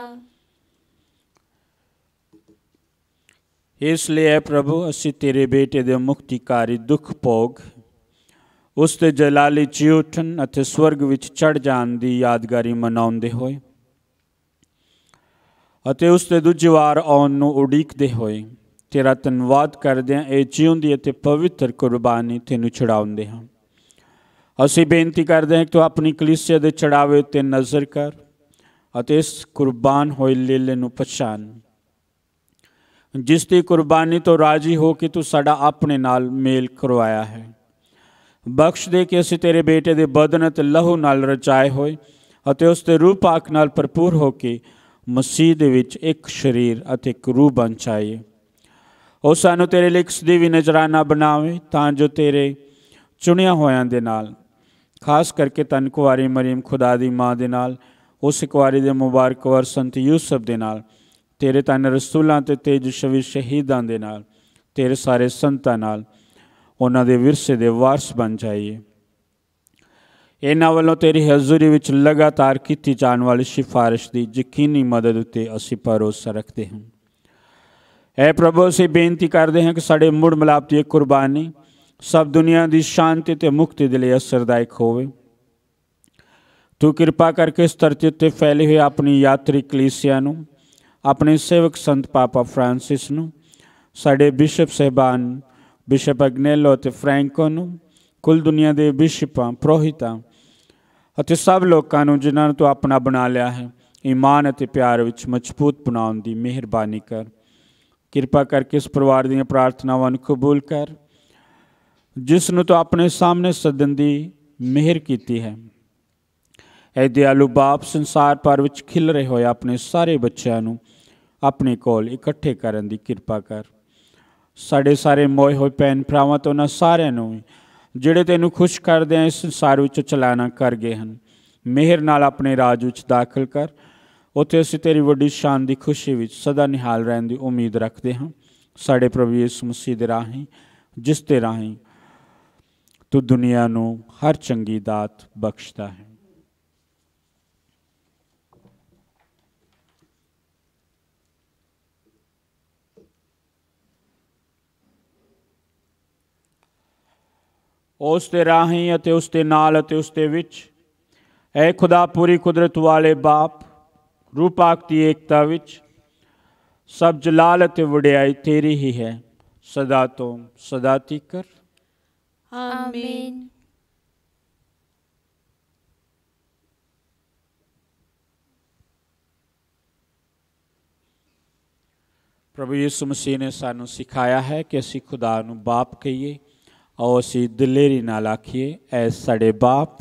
ਇਸ ਲਈ ਐ ਪ੍ਰਭੂ ਅਸੀਂ ਤੇਰੇ ਬੇਟੇ ਦੇ ਮੁਕਤੀਕਾਰੀ ਦੁੱਖ ਭੋਗ ਉਸ ਤੇ ਜਲਾਲੀ ਜੀ ਉਠਣ ਅਤੇ ਸਵਰਗ ਵਿੱਚ ਚੜ ਜਾਣ ਦੀ ਯਾਦਗਾਰੀ ਮਨਾਉਂਦੇ ਹੋਏ ਅਤੇ ਉਸ ਤੇ ਦੂਜੀ ਵਾਰ ਆਉਣ ਨੂੰ ਉਡੀਕਦੇ ਹੋਏ ਤੇਰਾ ਧੰਨਵਾਦ ਕਰਦੇ ਹਾਂ ਇਹ ਜਿਉਂਦੀ ਅਤੇ ਪਵਿੱਤਰ ਕੁਰਬਾਨੀ ਤੈਨੂੰ ਚੜਾਉਂਦੇ ਹਾਂ ਅਸੀਂ ਬੇਨਤੀ ਕਰਦੇ ਹਾਂ ਕਿ ਤੂੰ ਆਪਣੀ ਕਲੀਸਿਆ ਦੇ ਚੜਾਵੇ ਤੇ ਨਜ਼ਰ ਕਰ ਅਤੇ ਇਸ ਕੁਰਬਾਨ ਹੋਏ ਲੇਲੇ ਨੂੰ ਪਛਾਣ ਜਿਸ ਦੀ ਕੁਰਬਾਨੀ ਤੋਂ ਰਾਜੀ ਹੋ ਕੇ ਤੂੰ ਸਾਡਾ ਆਪਣੇ ਨਾਲ ਮੇਲ ਕਰਵਾਇਆ ਹੈ ਬਖਸ਼ ਦੇ ਕੇ ਅਸੀਂ ਤੇਰੇ ਬੇਟੇ ਦੇ ਬਦਨ ਤੇ ਲਹੂ ਨਾਲ ਰਚਾਏ ਹੋਏ ਅਤੇ ਉਸ ਤੇ ਰੂਪਾਕ ਨਾਲ ਭਰਪੂਰ ਹੋ ਕੇ ਮਸੀਹ ਦੇ ਵਿੱਚ ਇੱਕ ਸਰੀਰ ਅਤੇ ਇੱਕ ਰੂਹ ਬਣ ਚਾਏ ਉਹ ਸਾਨੂੰ ਤੇਰੇ ਲਈ ਦੀ ਵੀ ਨਜ਼ਰਾਨਾ ਬਣਾਵੇ ਤਾਂ ਜੋ ਤੇਰੇ ਚੁਣਿਆ ਹੋਿਆਂ ਦੇ ਨਾਲ ਖਾਸ ਕਰਕੇ ਤਨ ਕੁਵਾਰੀ ਮਰੀਮ ਖੁਦਾ ਦੀ ਮਾਂ ਦੇ ਨਾਲ ਉਸ ਕੁਵਾਰੀ ਦੇ ਮੁਬਾਰਕ ਵਰ ਸੰਤ ਯੂਸਫ ਦੇ ਨਾਲ ਤੇਰੇ ਤਨ ਰਸੂਲਾਂ ਤੇ ਤੇਜ ਸ਼ਵੀ ਸ਼ਹੀਦਾਂ ਦੇ ਨਾਲ ਤੇਰੇ ਸਾਰੇ ਸੰਤਾਂ ਨਾਲ ਉਹਨਾਂ ਦੇ ਵਿਰਸੇ ਦੇ ਵਾਰਸ ਬਣ ਜਾਈਏ ਇਹਨਾਂ ਵੱਲੋਂ ਤੇਰੀ ਹਜ਼ੂਰੀ ਵਿੱਚ ਲਗਾਤਾਰ ਕੀਤੀ ਜਾਣ ਵਾਲੀ ਸਿਫਾਰਿਸ਼ ਦੀ ਯਕੀਨੀ ਮਦਦ ਉਤੇ ਅਸੀਂ ਭਰੋਸਾ ਰੱਖਦੇ ਹਾਂ ਐ ਪ੍ਰਭੂ ਅਸੀਂ ਬੇਨਤੀ ਕਰਦੇ ਹਾਂ ਕਿ ਸਾਡੇ ਮੁੜ ਮਿਲਾਪ ਦੀ ਇੱਕ ਕੁਰਬਾਨੀ ਸਭ ਦੁਨੀਆ ਦੀ ਸ਼ਾਂਤੀ ਤੇ ਮੁਕਤੀ ਦੇ ਲਈ ਅਸਰਦਾਇਕ ਹੋਵੇ ਤੂੰ ਕਿਰਪਾ ਕਰਕੇ ਇਸ ਧਰਤੀ ਤੇ ਫੈਲੇ ਹੋਏ ਆਪਣੀ ਯਾਤਰੀ ਕਲੀਸਿਆ ਨੂੰ ਆਪਣੇ ਸੇਵਕ ਸੰਤ ਪਾਪਾ ਫ੍ਰਾਂਸਿਸ ਨੂੰ ਸਾਡੇ ਬਿਸ਼ਪ ਸਹਿਬਾਨ ਬਿਸ਼ਪ ਅਗਨੇਲੋ ਤੇ ਫ੍ਰੈਂਕੋ ਨੂੰ ਕੁੱਲ ਦੁਨੀਆ ਦੇ ਬਿਸ਼ਪਾਂ ਪ੍ਰੋਹਿਤਾਂ ਅਤੇ ਸਭ ਲੋਕਾਂ ਨੂੰ ਜਿਨ੍ਹਾਂ ਨੂੰ ਤੂੰ ਆਪਣਾ ਬਣਾ ਲਿਆ ਹੈ ਈਮਾਨ ਅਤੇ ਪਿਆਰ ਵਿੱਚ ਮਜ਼ਬੂਤ ਬਣਾਉਣ ਦੀ ਮਿਹਰਬਾਨੀ ਕਰ ਕਿਰਪਾ ਕਰਕੇ ਇਸ ਪਰਿਵਾਰ ਦੀਆਂ ਪ੍ਰਾਰਥਨਾਵਾਂ ਨੂੰ ਕਬੂਲ ਕਰ ਜਿਸ ਨੂੰ ਤੂੰ ਆਪਣੇ ਸਾਹਮਣੇ ਸੱਦਣ ਦੀ ਮਿਹਰ ਕੀਤੀ ਹੈ ਐ ਦਿਆਲੂ ਬਾਪ ਸੰਸਾਰ ਪਰ ਵਿੱਚ ਖਿਲ ਰਹੇ ਹੋਏ ਆਪਣੇ ਸਾਰੇ ਬੱਚਿਆਂ ਨੂੰ ਆਪਣੇ ਕੋਲ ਇਕੱਠੇ ਕਰਨ ਦੀ ਕਿਰਪਾ ਕਰ ਸਾਡੇ ਸਾਰੇ ਮੋਏ ਹੋਏ ਪੈਨ ਭਰਾਵਾਂ ਤੋਂ ਨਾ ਸਾਰਿਆਂ ਨੂੰ ਜਿਹੜੇ ਤੈਨੂੰ ਖੁਸ਼ ਕਰਦੇ ਆ ਇਸ ਸੰਸਾਰ ਵਿੱਚ ਚਲਾਣਾ ਕਰ ਗਏ ਹਨ ਮਿਹਰ ਨਾਲ ਆਪਣੇ ਰਾਜ ਵਿੱਚ ਦਾਖਲ ਕਰ ਉੱਥੇ ਅਸੀਂ ਤੇਰੀ ਵੱਡੀ ਸ਼ਾਨ ਦੀ ਖੁਸ਼ੀ ਵਿੱਚ ਸਦਾ ਨਿਹਾਲ ਰਹਿਣ ਦੀ ਉਮੀਦ ਰੱਖਦੇ ਹਾਂ ਸਾਡੇ ਪ੍ਰਭੂ ਯਿਸੂ ਮਸੀਹ ਦੇ ਰਾਹੀਂ ਜਿਸ ਤੇ ਰਾਹੀਂ ਤੂੰ ਦੁਨੀਆ ਨੂੰ ਹਰ ਚੰਗੀ ਦਾਤ ਬਖਸ਼ਦਾ ਹੈ ਉਸ ਤੇ ਰਾਹੀਂ ਅਤੇ ਉਸ ਤੇ ਨਾਲ ਅਤੇ ਉਸ ਤੇ ਵਿੱਚ ਐ ਖੁਦਾ ਪੂਰੀ ਕੁਦਰਤ ਵਾਲੇ ਬਾਪ ਰੂਪਾਕ ਦੀ ਏਕਤਾ ਵਿੱਚ ਸਭ ਜਲਾਲ ਤੇ ਵਡਿਆਈ ਤੇਰੀ ਹੀ ਹੈ ਸਦਾ ਤੋਂ ਸਦਾ ਤੀਕਰ ਆਮੀਨ ਪ੍ਰਭੂ ਯਿਸੂ ਮਸੀਹ ਨੇ ਸਾਨੂੰ ਸਿਖਾਇਆ ਹੈ ਕਿ ਅਸੀਂ ਖੁਦਾ ਨੂੰ ਬਾਪ ਕਹੀਏ ਔਰ ਅਸੀਂ ਦਲੇਰੀ ਨਾਲ ਆਖੀਏ ਐ ਸਾਡੇ ਬਾਪ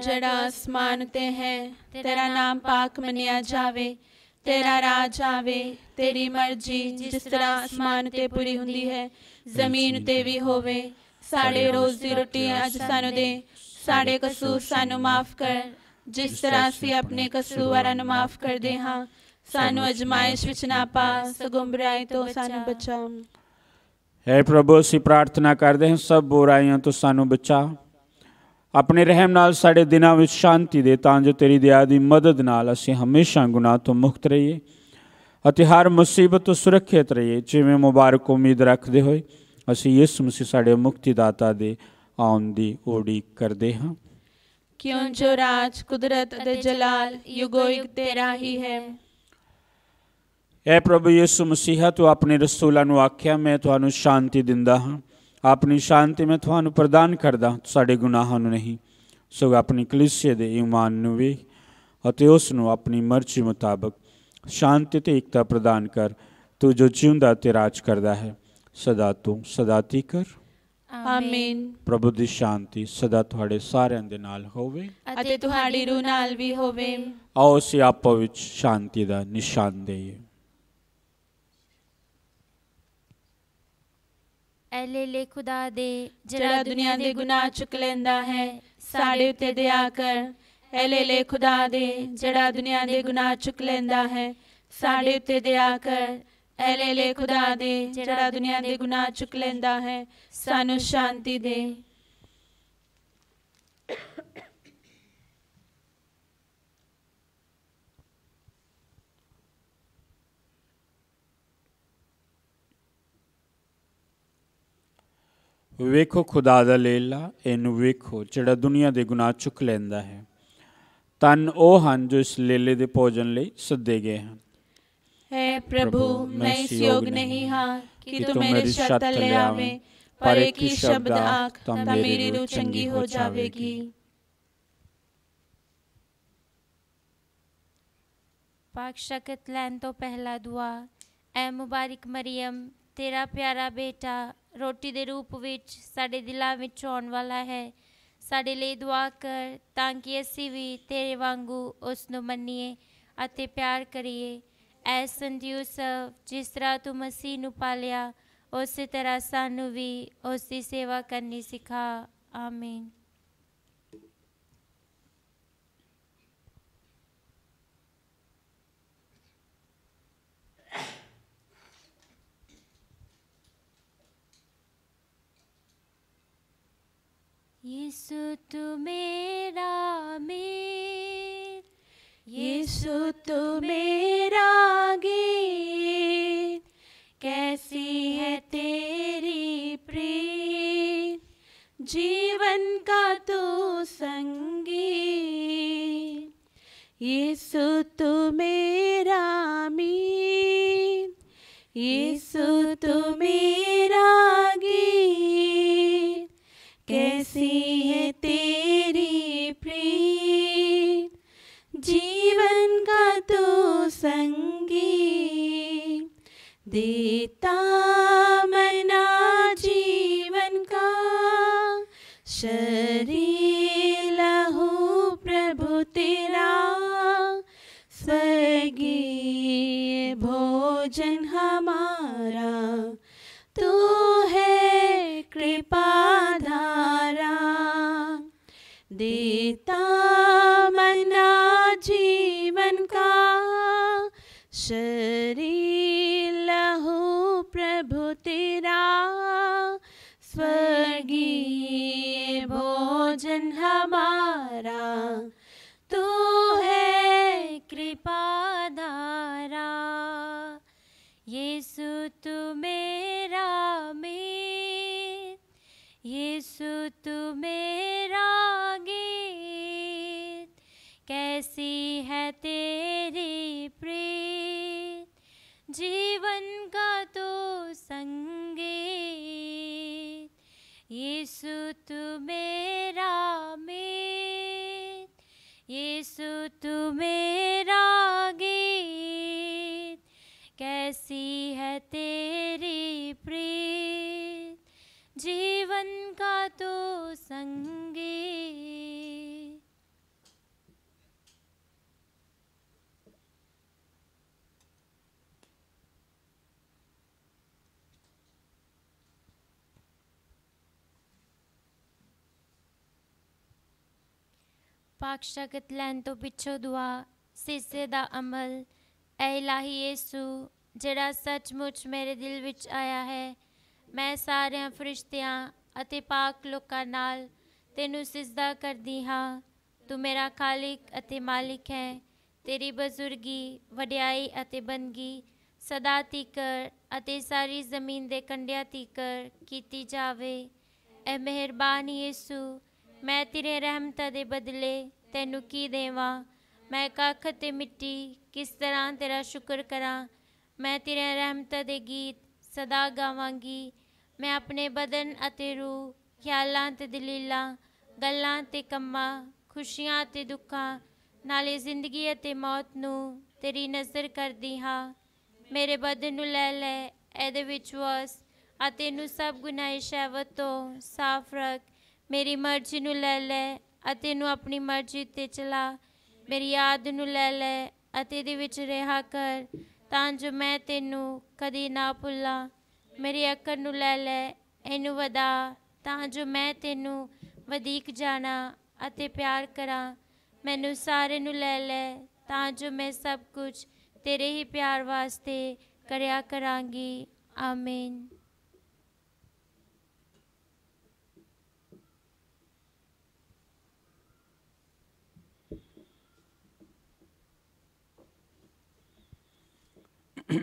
ਜਿਹੜਾ ਅਸਮਾਨ ਤੇ ਹੈ ਤੇਰਾ ਨਾਮ ਪਾਕ ਮੰਨਿਆ ਜਾਵੇ ਤੇਰਾ ਰਾਜ ਆਵੇ ਤੇਰੀ ਮਰਜ਼ੀ ਜਿਸ ਤਰ੍ਹਾਂ ਅਸਮਾਨ ਤੇ ਪੂਰੀ ਹੁੰਦੀ ਹੈ ਜ਼ਮੀਨ ਤੇ ਵੀ ਹੋਵੇ ਸਾਡੇ ਰੋਜ਼ ਦੀ ਰੋਟੀ ਅੱਜ ਸਾਨੂੰ ਦੇ ਸਾਡੇ ਕਸੂਰ ਸਾਨੂੰ ਮਾਫ ਕਰ ਜਿਸ ਤਰ੍ਹਾਂ ਅਸੀਂ ਆਪਣੇ ਕਸੂਰਾਂ ਨੂੰ ਮਾਫ ਕਰਦੇ ਹਾਂ ਸਾਨੂੰ ਅਜਮਾਇਸ਼ ਵਿੱਚ ਨਾ ਪਾ ਸਗੁੰਬਰਾਈ ਤੋਂ ਸਾਨੂੰ ਬਚਾ ਹੈ ਪ੍ਰਭੂ ਅਸੀਂ ਪ੍ਰਾਰਥਨਾ ਕਰਦੇ ਹਾਂ ਸਭ ਬੁਰਾਈਆਂ ਤੋਂ ਸਾਨੂੰ ਬਚਾ ਆਪਣੇ ਰਹਿਮ ਨਾਲ ਸਾਡੇ ਦਿਨਾਂ ਵਿੱਚ ਸ਼ਾਂਤੀ ਦੇ ਤਾਂ ਜੋ ਤੇਰੀ ਦਇਆ ਦੀ ਮਦਦ ਨਾਲ ਅਸੀਂ ਹਮੇਸ਼ਾ ਗੁਨਾਹ ਤੋਂ ਮੁਕਤ ਰਹੀਏ ਅਤੇ ਹਰ ਮੁਸੀਬਤ ਤੋਂ ਸੁਰੱਖਿਅਤ ਰਹੀਏ ਜਿਵੇਂ ਮੁਬਾਰਕ ਉਮੀਦ ਰੱਖਦੇ ਹੋਏ ਅਸੀਂ ਯਿਸੂ ਮਸੀਹ ਸਾਡੇ ਮੁਕਤੀਦਾਤਾ ਦੇ ਆਉਣ ਦੀ ਉਡੀਕ ਕਰਦੇ ਹਾਂ ਕਿਉਂ ਜੋ ਰਾਜ ਕੁਦਰਤ ਅਤੇ ਜਲਾਲ ਯੁਗੋ ਯੁਗ ਤੇਰਾ ਹੀ ਹੈ اے ਪ੍ਰਭੂ ਯਿਸੂ ਮਸੀਹਾ ਤੂੰ ਆਪਣੇ ਰਸੂਲਾਂ ਨੂੰ ਆਖਿਆ ਮੈਂ ਤੁਹਾਨੂੰ ਸ਼ਾਂਤੀ ਦਿੰਦਾ ਹਾਂ ਆਪਣੀ ਸ਼ਾਂਤੀ ਮੈਂ ਤੁਹਾਨੂੰ ਪ੍ਰਦਾਨ ਕਰਦਾ ਸਾਡੇ ਗੁਨਾਹਾਂ ਨੂੰ ਨਹੀਂ ਸੋ ਆਪਣੀ ਕਲੀਸਿਆ ਦੇ ਈਮਾਨ ਨੂੰ ਵੀ ਅਤੇ ਉਸ ਨੂੰ ਆਪਣੀ ਮਰਜ਼ੀ ਮੁਤਾਬਕ ਸ਼ਾਂਤੀ ਤੇ ਇਕਤਾ ਪ੍ਰਦਾਨ ਕਰ ਤੂੰ ਜੋ ਜਿਉਂਦਾ ਤੇ ਰਾਜ ਕਰਦਾ ਹੈ ਸਦਾ ਤੂੰ ਸਦਾ ਕਰ ਆਮੀਨ ਪ੍ਰਭੂ ਦੀ ਸ਼ਾਂਤੀ ਸਦਾ ਤੁਹਾਡੇ ਸਾਰਿਆਂ ਦੇ ਨਾਲ ਹੋਵੇ ਅਤੇ ਤੁਹਾਡੀ ਰੂਹ ਨਾਲ ਵੀ ਹੋਵੇ ਆਓ ਸਿਆਪੋ ਵਿੱਚ ਸ਼ਾਂਤੀ ਦਾ ਨਿਸ਼ਾਨ ਦੇਈਏ ਐ ਲੇਲੇ ਖੁਦਾ ਦੇ ਜਿਹੜਾ ਦੁਨੀਆ ਦੇ ਗੁਨਾਹ ਚੁੱਕ ਲੈਂਦਾ ਹੈ ਸਾਡੇ ਉੱਤੇ ਦਇਆ ਕਰ ਐ ਲੇਲੇ ਖੁਦਾ ਦੇ ਜਿਹੜਾ ਦੁਨੀਆ ਦੇ ਗੁਨਾਹ ਚੁੱਕ ਲੈਂਦਾ ਹੈ ਸਾਡੇ ਉੱਤੇ ਦਇਆ ਕਰ ਐ ਲੇਲੇ ਖੁਦਾ ਦੇ ਜਿਹੜਾ ਦੁਨੀਆ ਦੇ ਗੁਨਾਹ ਚੁੱਕ ਲੈਂਦਾ ਹੈ ਸਾਨੂੰ ਸ਼ਾਂਤੀ ਦੇ ਵੇਖੋ ਖੁਦਾ ਦਾ ਲੇਲਾ ਇਹਨੂੰ ਵੇਖੋ ਜਿਹੜਾ ਦੁਨੀਆ ਦੇ ਗੁਨਾਹ ਚੁੱਕ ਲੈਂਦਾ ਹੈ ਤਨ ਉਹ ਹਨ ਜੋ ਇਸ ਲੇਲੇ ਦੇ ਭੋਜਨ ਲਈ ਸੱਦੇ ਗਏ ਹਨ ਹੈ ਪ੍ਰਭੂ ਮੈਂ ਇਸ ਯੋਗ ਨਹੀਂ ਹਾਂ ਕਿ ਤੂੰ ਮੇਰੇ ਸ਼ਰਤ ਲੈ ਆਵੇਂ ਪਰ ਇੱਕ ਹੀ ਸ਼ਬਦ ਆਖ ਤਾਂ ਮੇਰੀ ਰੂਹ ਚੰਗੀ ਹੋ ਜਾਵੇਗੀ पाक शक्त लैन तो पहला दुआ ए मुबारक मरियम तेरा प्यारा बेटा ਰੋਟੀ ਦੇ ਰੂਪ ਵਿੱਚ ਸਾਡੇ ਦਿਲਾਂ ਵਿੱਚ ਆਉਣ ਵਾਲਾ ਹੈ ਸਾਡੇ ਲਈ ਦੁਆ ਕਰ ਤਾਂ ਕਿ ਅਸੀਂ ਵੀ ਤੇਰੇ ਵਾਂਗੂ ਉਸ ਨੂੰ ਮੰਨੀਏ ਅਤੇ ਪਿਆਰ ਕਰੀਏ ਐ ਸੰਤ ਸਭ ਜਿਸ ਤਰ੍ਹਾਂ ਤੂੰ ਮਸੀਹ ਨੂੰ ਪਾਲਿਆ ਉਸੇ ਤਰ੍ਹਾਂ ਸਾਨੂੰ ਵੀ ਉਸ ਦੀ ਸੇਵਾ ਕਰਨੀ ਸਿਖਾ ਆਮੀਨ यीशु तू मेरा मीर यीशु तू मेरा गीत कैसी है तेरी प्रीत जीवन का तू संगीत यीशु तू मेरा मीर यीशु तू मेरा गीत कैसी है तेरी प्रीत जीवन का तो संगी देता तु मेरा मेत यीशु तु मेरा गीत कैसी है तेरी प्रीत जीवन का तू संगीत ਪਾਕ ਸ਼ਕਤ ਲੈਣ ਤੋਂ ਪਿੱਛੋਂ ਦੁਆ ਸਿਸੇ ਦਾ ਅਮਲ ਐ ਇਲਾਹੀ ਯੇਸੂ ਜਿਹੜਾ ਸੱਚਮੁੱਚ ਮੇਰੇ ਦਿਲ ਵਿੱਚ ਆਇਆ ਹੈ ਮੈਂ ਸਾਰਿਆਂ ਫਰਿਸ਼ਤਿਆਂ ਅਤੇ ਪਾਕ ਲੋਕਾਂ ਨਾਲ ਤੈਨੂੰ ਸਿਜਦਾ ਕਰਦੀ ਹਾਂ ਤੂੰ ਮੇਰਾ ਖਾਲਿਕ ਅਤੇ ਮਾਲਿਕ ਹੈ ਤੇਰੀ ਬਜ਼ੁਰਗੀ ਵਡਿਆਈ ਅਤੇ ਬੰਦਗੀ ਸਦਾ ਤੀਕਰ ਅਤੇ ਸਾਰੀ ਜ਼ਮੀਨ ਦੇ ਕੰਡਿਆਂ ਤੀਕਰ ਕੀਤੀ ਜਾਵੇ ਐ ਮਿਹਰਬਾਨ ਯੇਸੂ ਮੈਂ ਤੇਰੇ ਰਹਿਮਤ ਦੇ ਬਦਲੇ ਤੈਨੂੰ ਕੀ ਦੇਵਾਂ ਮੈਂ ਕੱਖ ਤੇ ਮਿੱਟੀ ਕਿਸ ਤਰ੍ਹਾਂ ਤੇਰਾ ਸ਼ੁਕਰ ਕਰਾਂ ਮੈਂ ਤੇਰੇ ਰਹਿਮਤ ਦੇ ਗੀਤ ਸਦਾ ਗਾਵਾਂਗੀ ਮੈਂ ਆਪਣੇ ਬਦਨ ਅਤੇ ਰੂਹ ਖਿਆਲਾਂ ਤੇ ਦਲੀਲਾਂ ਗੱਲਾਂ ਤੇ ਕੰਮਾਂ ਖੁਸ਼ੀਆਂ ਤੇ ਦੁੱਖਾਂ ਨਾਲੇ ਜ਼ਿੰਦਗੀ ਅਤੇ ਮੌਤ ਨੂੰ ਤੇਰੀ ਨਜ਼ਰ ਕਰਦੀ ਹਾਂ ਮੇਰੇ ਬਦਨ ਨੂੰ ਲੈ ਲੈ ਇਹਦੇ ਵਿੱਚ ਵਸ ਅਤੇ ਨੂੰ ਸਭ ਗੁਨਾਹ ਸ਼ਹਿਵਤ ਤੋਂ ਸਾਫ਼ ਰੱਖ ਮੇਰੀ ਮਰਜ਼ੀ ਨੂੰ ਲੈ ਲੈ ਅਤੇ ਨੂੰ ਆਪਣੀ ਮਰਜ਼ੀ ਤੇ ਚਲਾ ਮੇਰੀ ਯਾਦ ਨੂੰ ਲੈ ਲੈ ਅਤੇ ਦੇ ਵਿੱਚ ਰਹਾ ਕਰ ਤਾਂ ਜੋ ਮੈਂ ਤੈਨੂੰ ਕਦੀ ਨਾ ਭੁੱਲਾ ਮੇਰੀ ਅਕਲ ਨੂੰ ਲੈ ਲੈ ਇਹਨੂੰ ਵਦਾ ਤਾਂ ਜੋ ਮੈਂ ਤੈਨੂੰ ਵਧੇਕ ਜਾਣਾ ਅਤੇ ਪਿਆਰ ਕਰਾਂ ਮੈਨੂੰ ਸਾਰੇ ਨੂੰ ਲੈ ਲੈ ਤਾਂ ਜੋ ਮੈਂ ਸਭ ਕੁਝ ਤੇਰੇ ਹੀ ਪਿਆਰ ਵਾਸਤੇ ਕਰਿਆ ਕਰਾਂਗੀ ਆਮੀਨ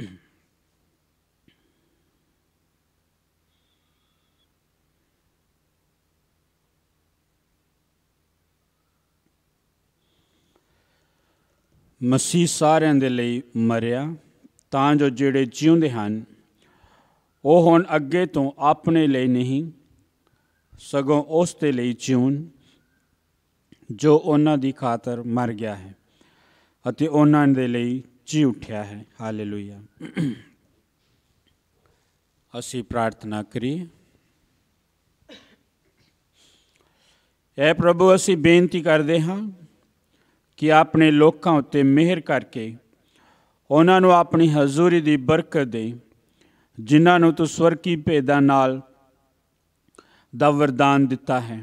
ਮਸੀਹ ਸਾਰਿਆਂ ਦੇ ਲਈ ਮਰਿਆ ਤਾਂ ਜੋ ਜਿਹੜੇ ਜਿਉਂਦੇ ਹਨ ਉਹ ਹੁਣ ਅੱਗੇ ਤੋਂ ਆਪਣੇ ਲਈ ਨਹੀਂ ਸਗੋਂ ਉਸ ਦੇ ਲਈ ਜਿਉਣ ਜੋ ਉਹਨਾਂ ਦੀ ਖਾਤਰ ਮਰ ਗਿਆ ਹੈ ਅਤੇ ਉਹਨਾਂ ਦੇ ਲਈ ਜੀ ਉੱਠਿਆ ਹੈ ਹਾਲੇਲੂਇਆ ਅਸੀਂ ਪ੍ਰਾਰਥਨਾ ਕਰੀਏ اے ਪ੍ਰਭੂ ਅਸੀਂ ਬੇਨਤੀ ਕਰਦੇ ਹਾਂ ਕਿ ਆਪਣੇ ਲੋਕਾਂ ਉੱਤੇ ਮਿਹਰ ਕਰਕੇ ਉਹਨਾਂ ਨੂੰ ਆਪਣੀ ਹਜ਼ੂਰੀ ਦੀ ਬਰਕਤ ਦੇ ਜਿਨ੍ਹਾਂ ਨੂੰ ਤੂੰ ਸਵਰਗੀ ਭੇਦਾਂ ਨਾਲ ਦਾ ਵਰਦਾਨ ਦਿੱਤਾ ਹੈ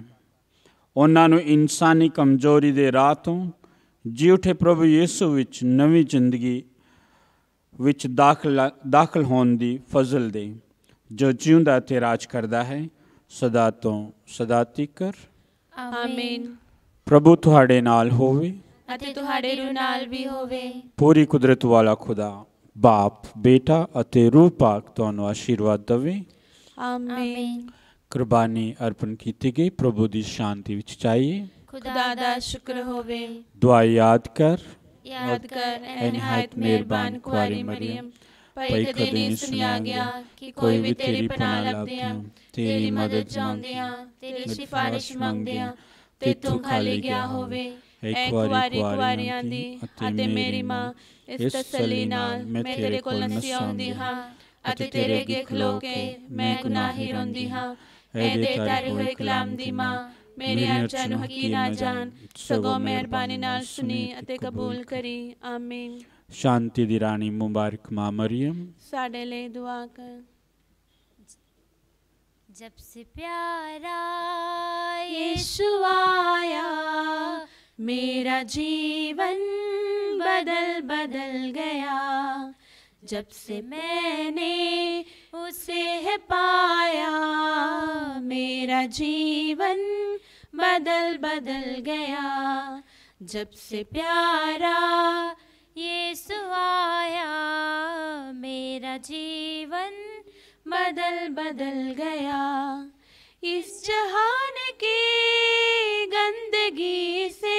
ਉਹਨਾਂ ਨੂੰ ਇਨਸਾਨੀ ਕਮਜ਼ੋਰੀ ਦੇ ਰਾਹ ਤੋਂ ਜੀ ਉਠੇ ਪ੍ਰਭੂ ਯੀਸੂ ਵਿੱਚ ਨਵੀਂ ਜ਼ਿੰਦਗੀ ਵਿੱਚ ਦਾਖਲ ਦਾਖਲ ਹੋਣ ਦੀ ਫਜ਼ਲ ਦੇ ਜੋ ਜਿਉਂਦਾ ਤੇ ਰਾਜ ਕਰਦਾ ਹੈ ਸਦਾ ਤੋਂ ਸਦਾ ਤੀਕਰ ਆਮੀਨ ਪ੍ਰਭੂ ਤੁਹਾਡੇ ਨਾਲ ਹੋਵੇ ਅਤੇ ਤੁਹਾਡੇ ਰੂਹ ਨਾਲ ਵੀ ਹੋਵੇ ਪੂਰੀ ਕੁਦਰਤ ਵਾਲਾ ਖੁਦਾ ਬਾਪ ਬੇਟਾ ਅਤੇ ਰੂਹ ਪਾਕ ਤੁਹਾਨੂੰ ਆਸ਼ੀਰਵਾਦ ਦੇਵੇ ਆਮੀਨ ਕੁਰਬਾਨੀ ਅਰਪਣ ਕੀਤੀ ਗਈ ਪ੍ਰਭੂ ਦੀ ਸ਼ਾਂਤੀ ਵਿੱਚ ਚਾਹੀਏ ਖੁਦਾ ਦਾ ਸ਼ੁਕਰ ਹੋਵੇ ਦੁਆ ਯਾਦ ਕਰ ਯਾਦ ਕਰ ਐ ਨਿਹਾਇਤ ਮਿਹਰਬਾਨ ਕੁਆਰੀ ਮਰੀਮ ਪਈ ਕਦੇ ਨਹੀਂ ਸੁਣਿਆ ਗਿਆ ਕਿ ਕੋਈ ਵੀ ਤੇਰੀ ਪਨਾਹ ਲੱਭਦੇ ਆ ਤੇਰੀ ਮਦਦ ਚਾਹੁੰਦੇ ਆ ਤੇਰੀ ਸਿਫਾਰਿਸ਼ ਮੰਗਦੇ ਆ ਤੇ ਤੂੰ ਖਾਲੀ ਗਿਆ ਹੋਵੇ ਇੱਕ ਵਾਰੀ ਕੁਆਰੀਆਂ ਦੀ ਅਤੇ ਮੇਰੀ ਮਾਂ ਇਸ ਤਸੱਲੀ ਨਾਲ ਮੈਂ ਤੇਰੇ ਕੋਲ ਨਸੀ ਆਉਂਦੀ ਹਾਂ ਅਤੇ ਤੇਰੇ ਅੱਗੇ ਖਲੋ ਕੇ ਮੈਂ ਗੁਨਾਹੀ ਰੋਂਦੀ ਹਾਂ ਇਹ ਦੇ ਤਾਰੇ ਹੋਏ ਕਲਾਮ ਦੀ ਮਾਂ ਮੇਰੀ ਅਰਜ਼ਾ ਨੂੰ ਹਕੀਨਾ ਜਾਣ ਸਗੋ ਮਿਹਰਬਾਨੀ ਨਾਲ ਸੁਣੀ ਅਤੇ ਕਬੂਲ ਕਰੀ ਆਮੀਨ ਸ਼ਾਂਤੀ ਦੀ ਰਾਣੀ ਮੁਬਾਰਕ ਮਾਂ ਮਰੀਮ ਸਾਡੇ ਲਈ ਦੁਆ ਕਰ जब से प्यारा यीशु आया मेरा जीवन बदल बदल गया जब से मैंने उसे पाया मेरा जीवन बदल बदल गया जब से प्यारा ये सुआया मेरा जीवन बदल बदल गया इस जहान की गंदगी से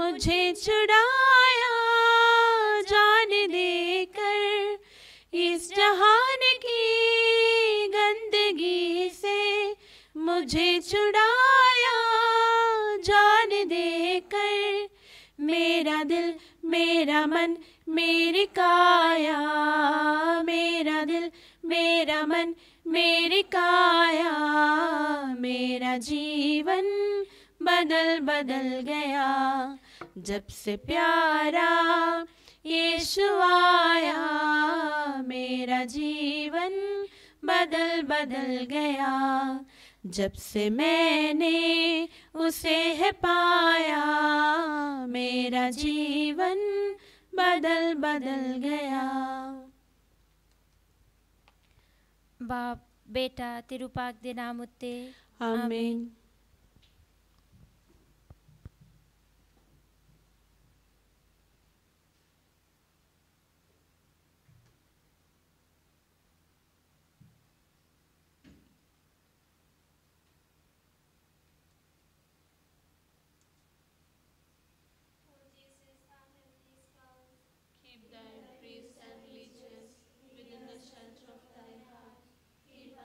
मुझे छुड़ा तुझे छुड़ाया जान दे कर मेरा दिल मेरा मन मेरी काया मेरा दिल मेरा मन मेरी काया मेरा जीवन बदल बदल गया जब से प्यारा यीशु आया मेरा जीवन बदल बदल गया जब से मैंने उसे है पाया मेरा जीवन बदल बदल गया बाप बेटा तिरुपाक दे नाम उत्ते आमीन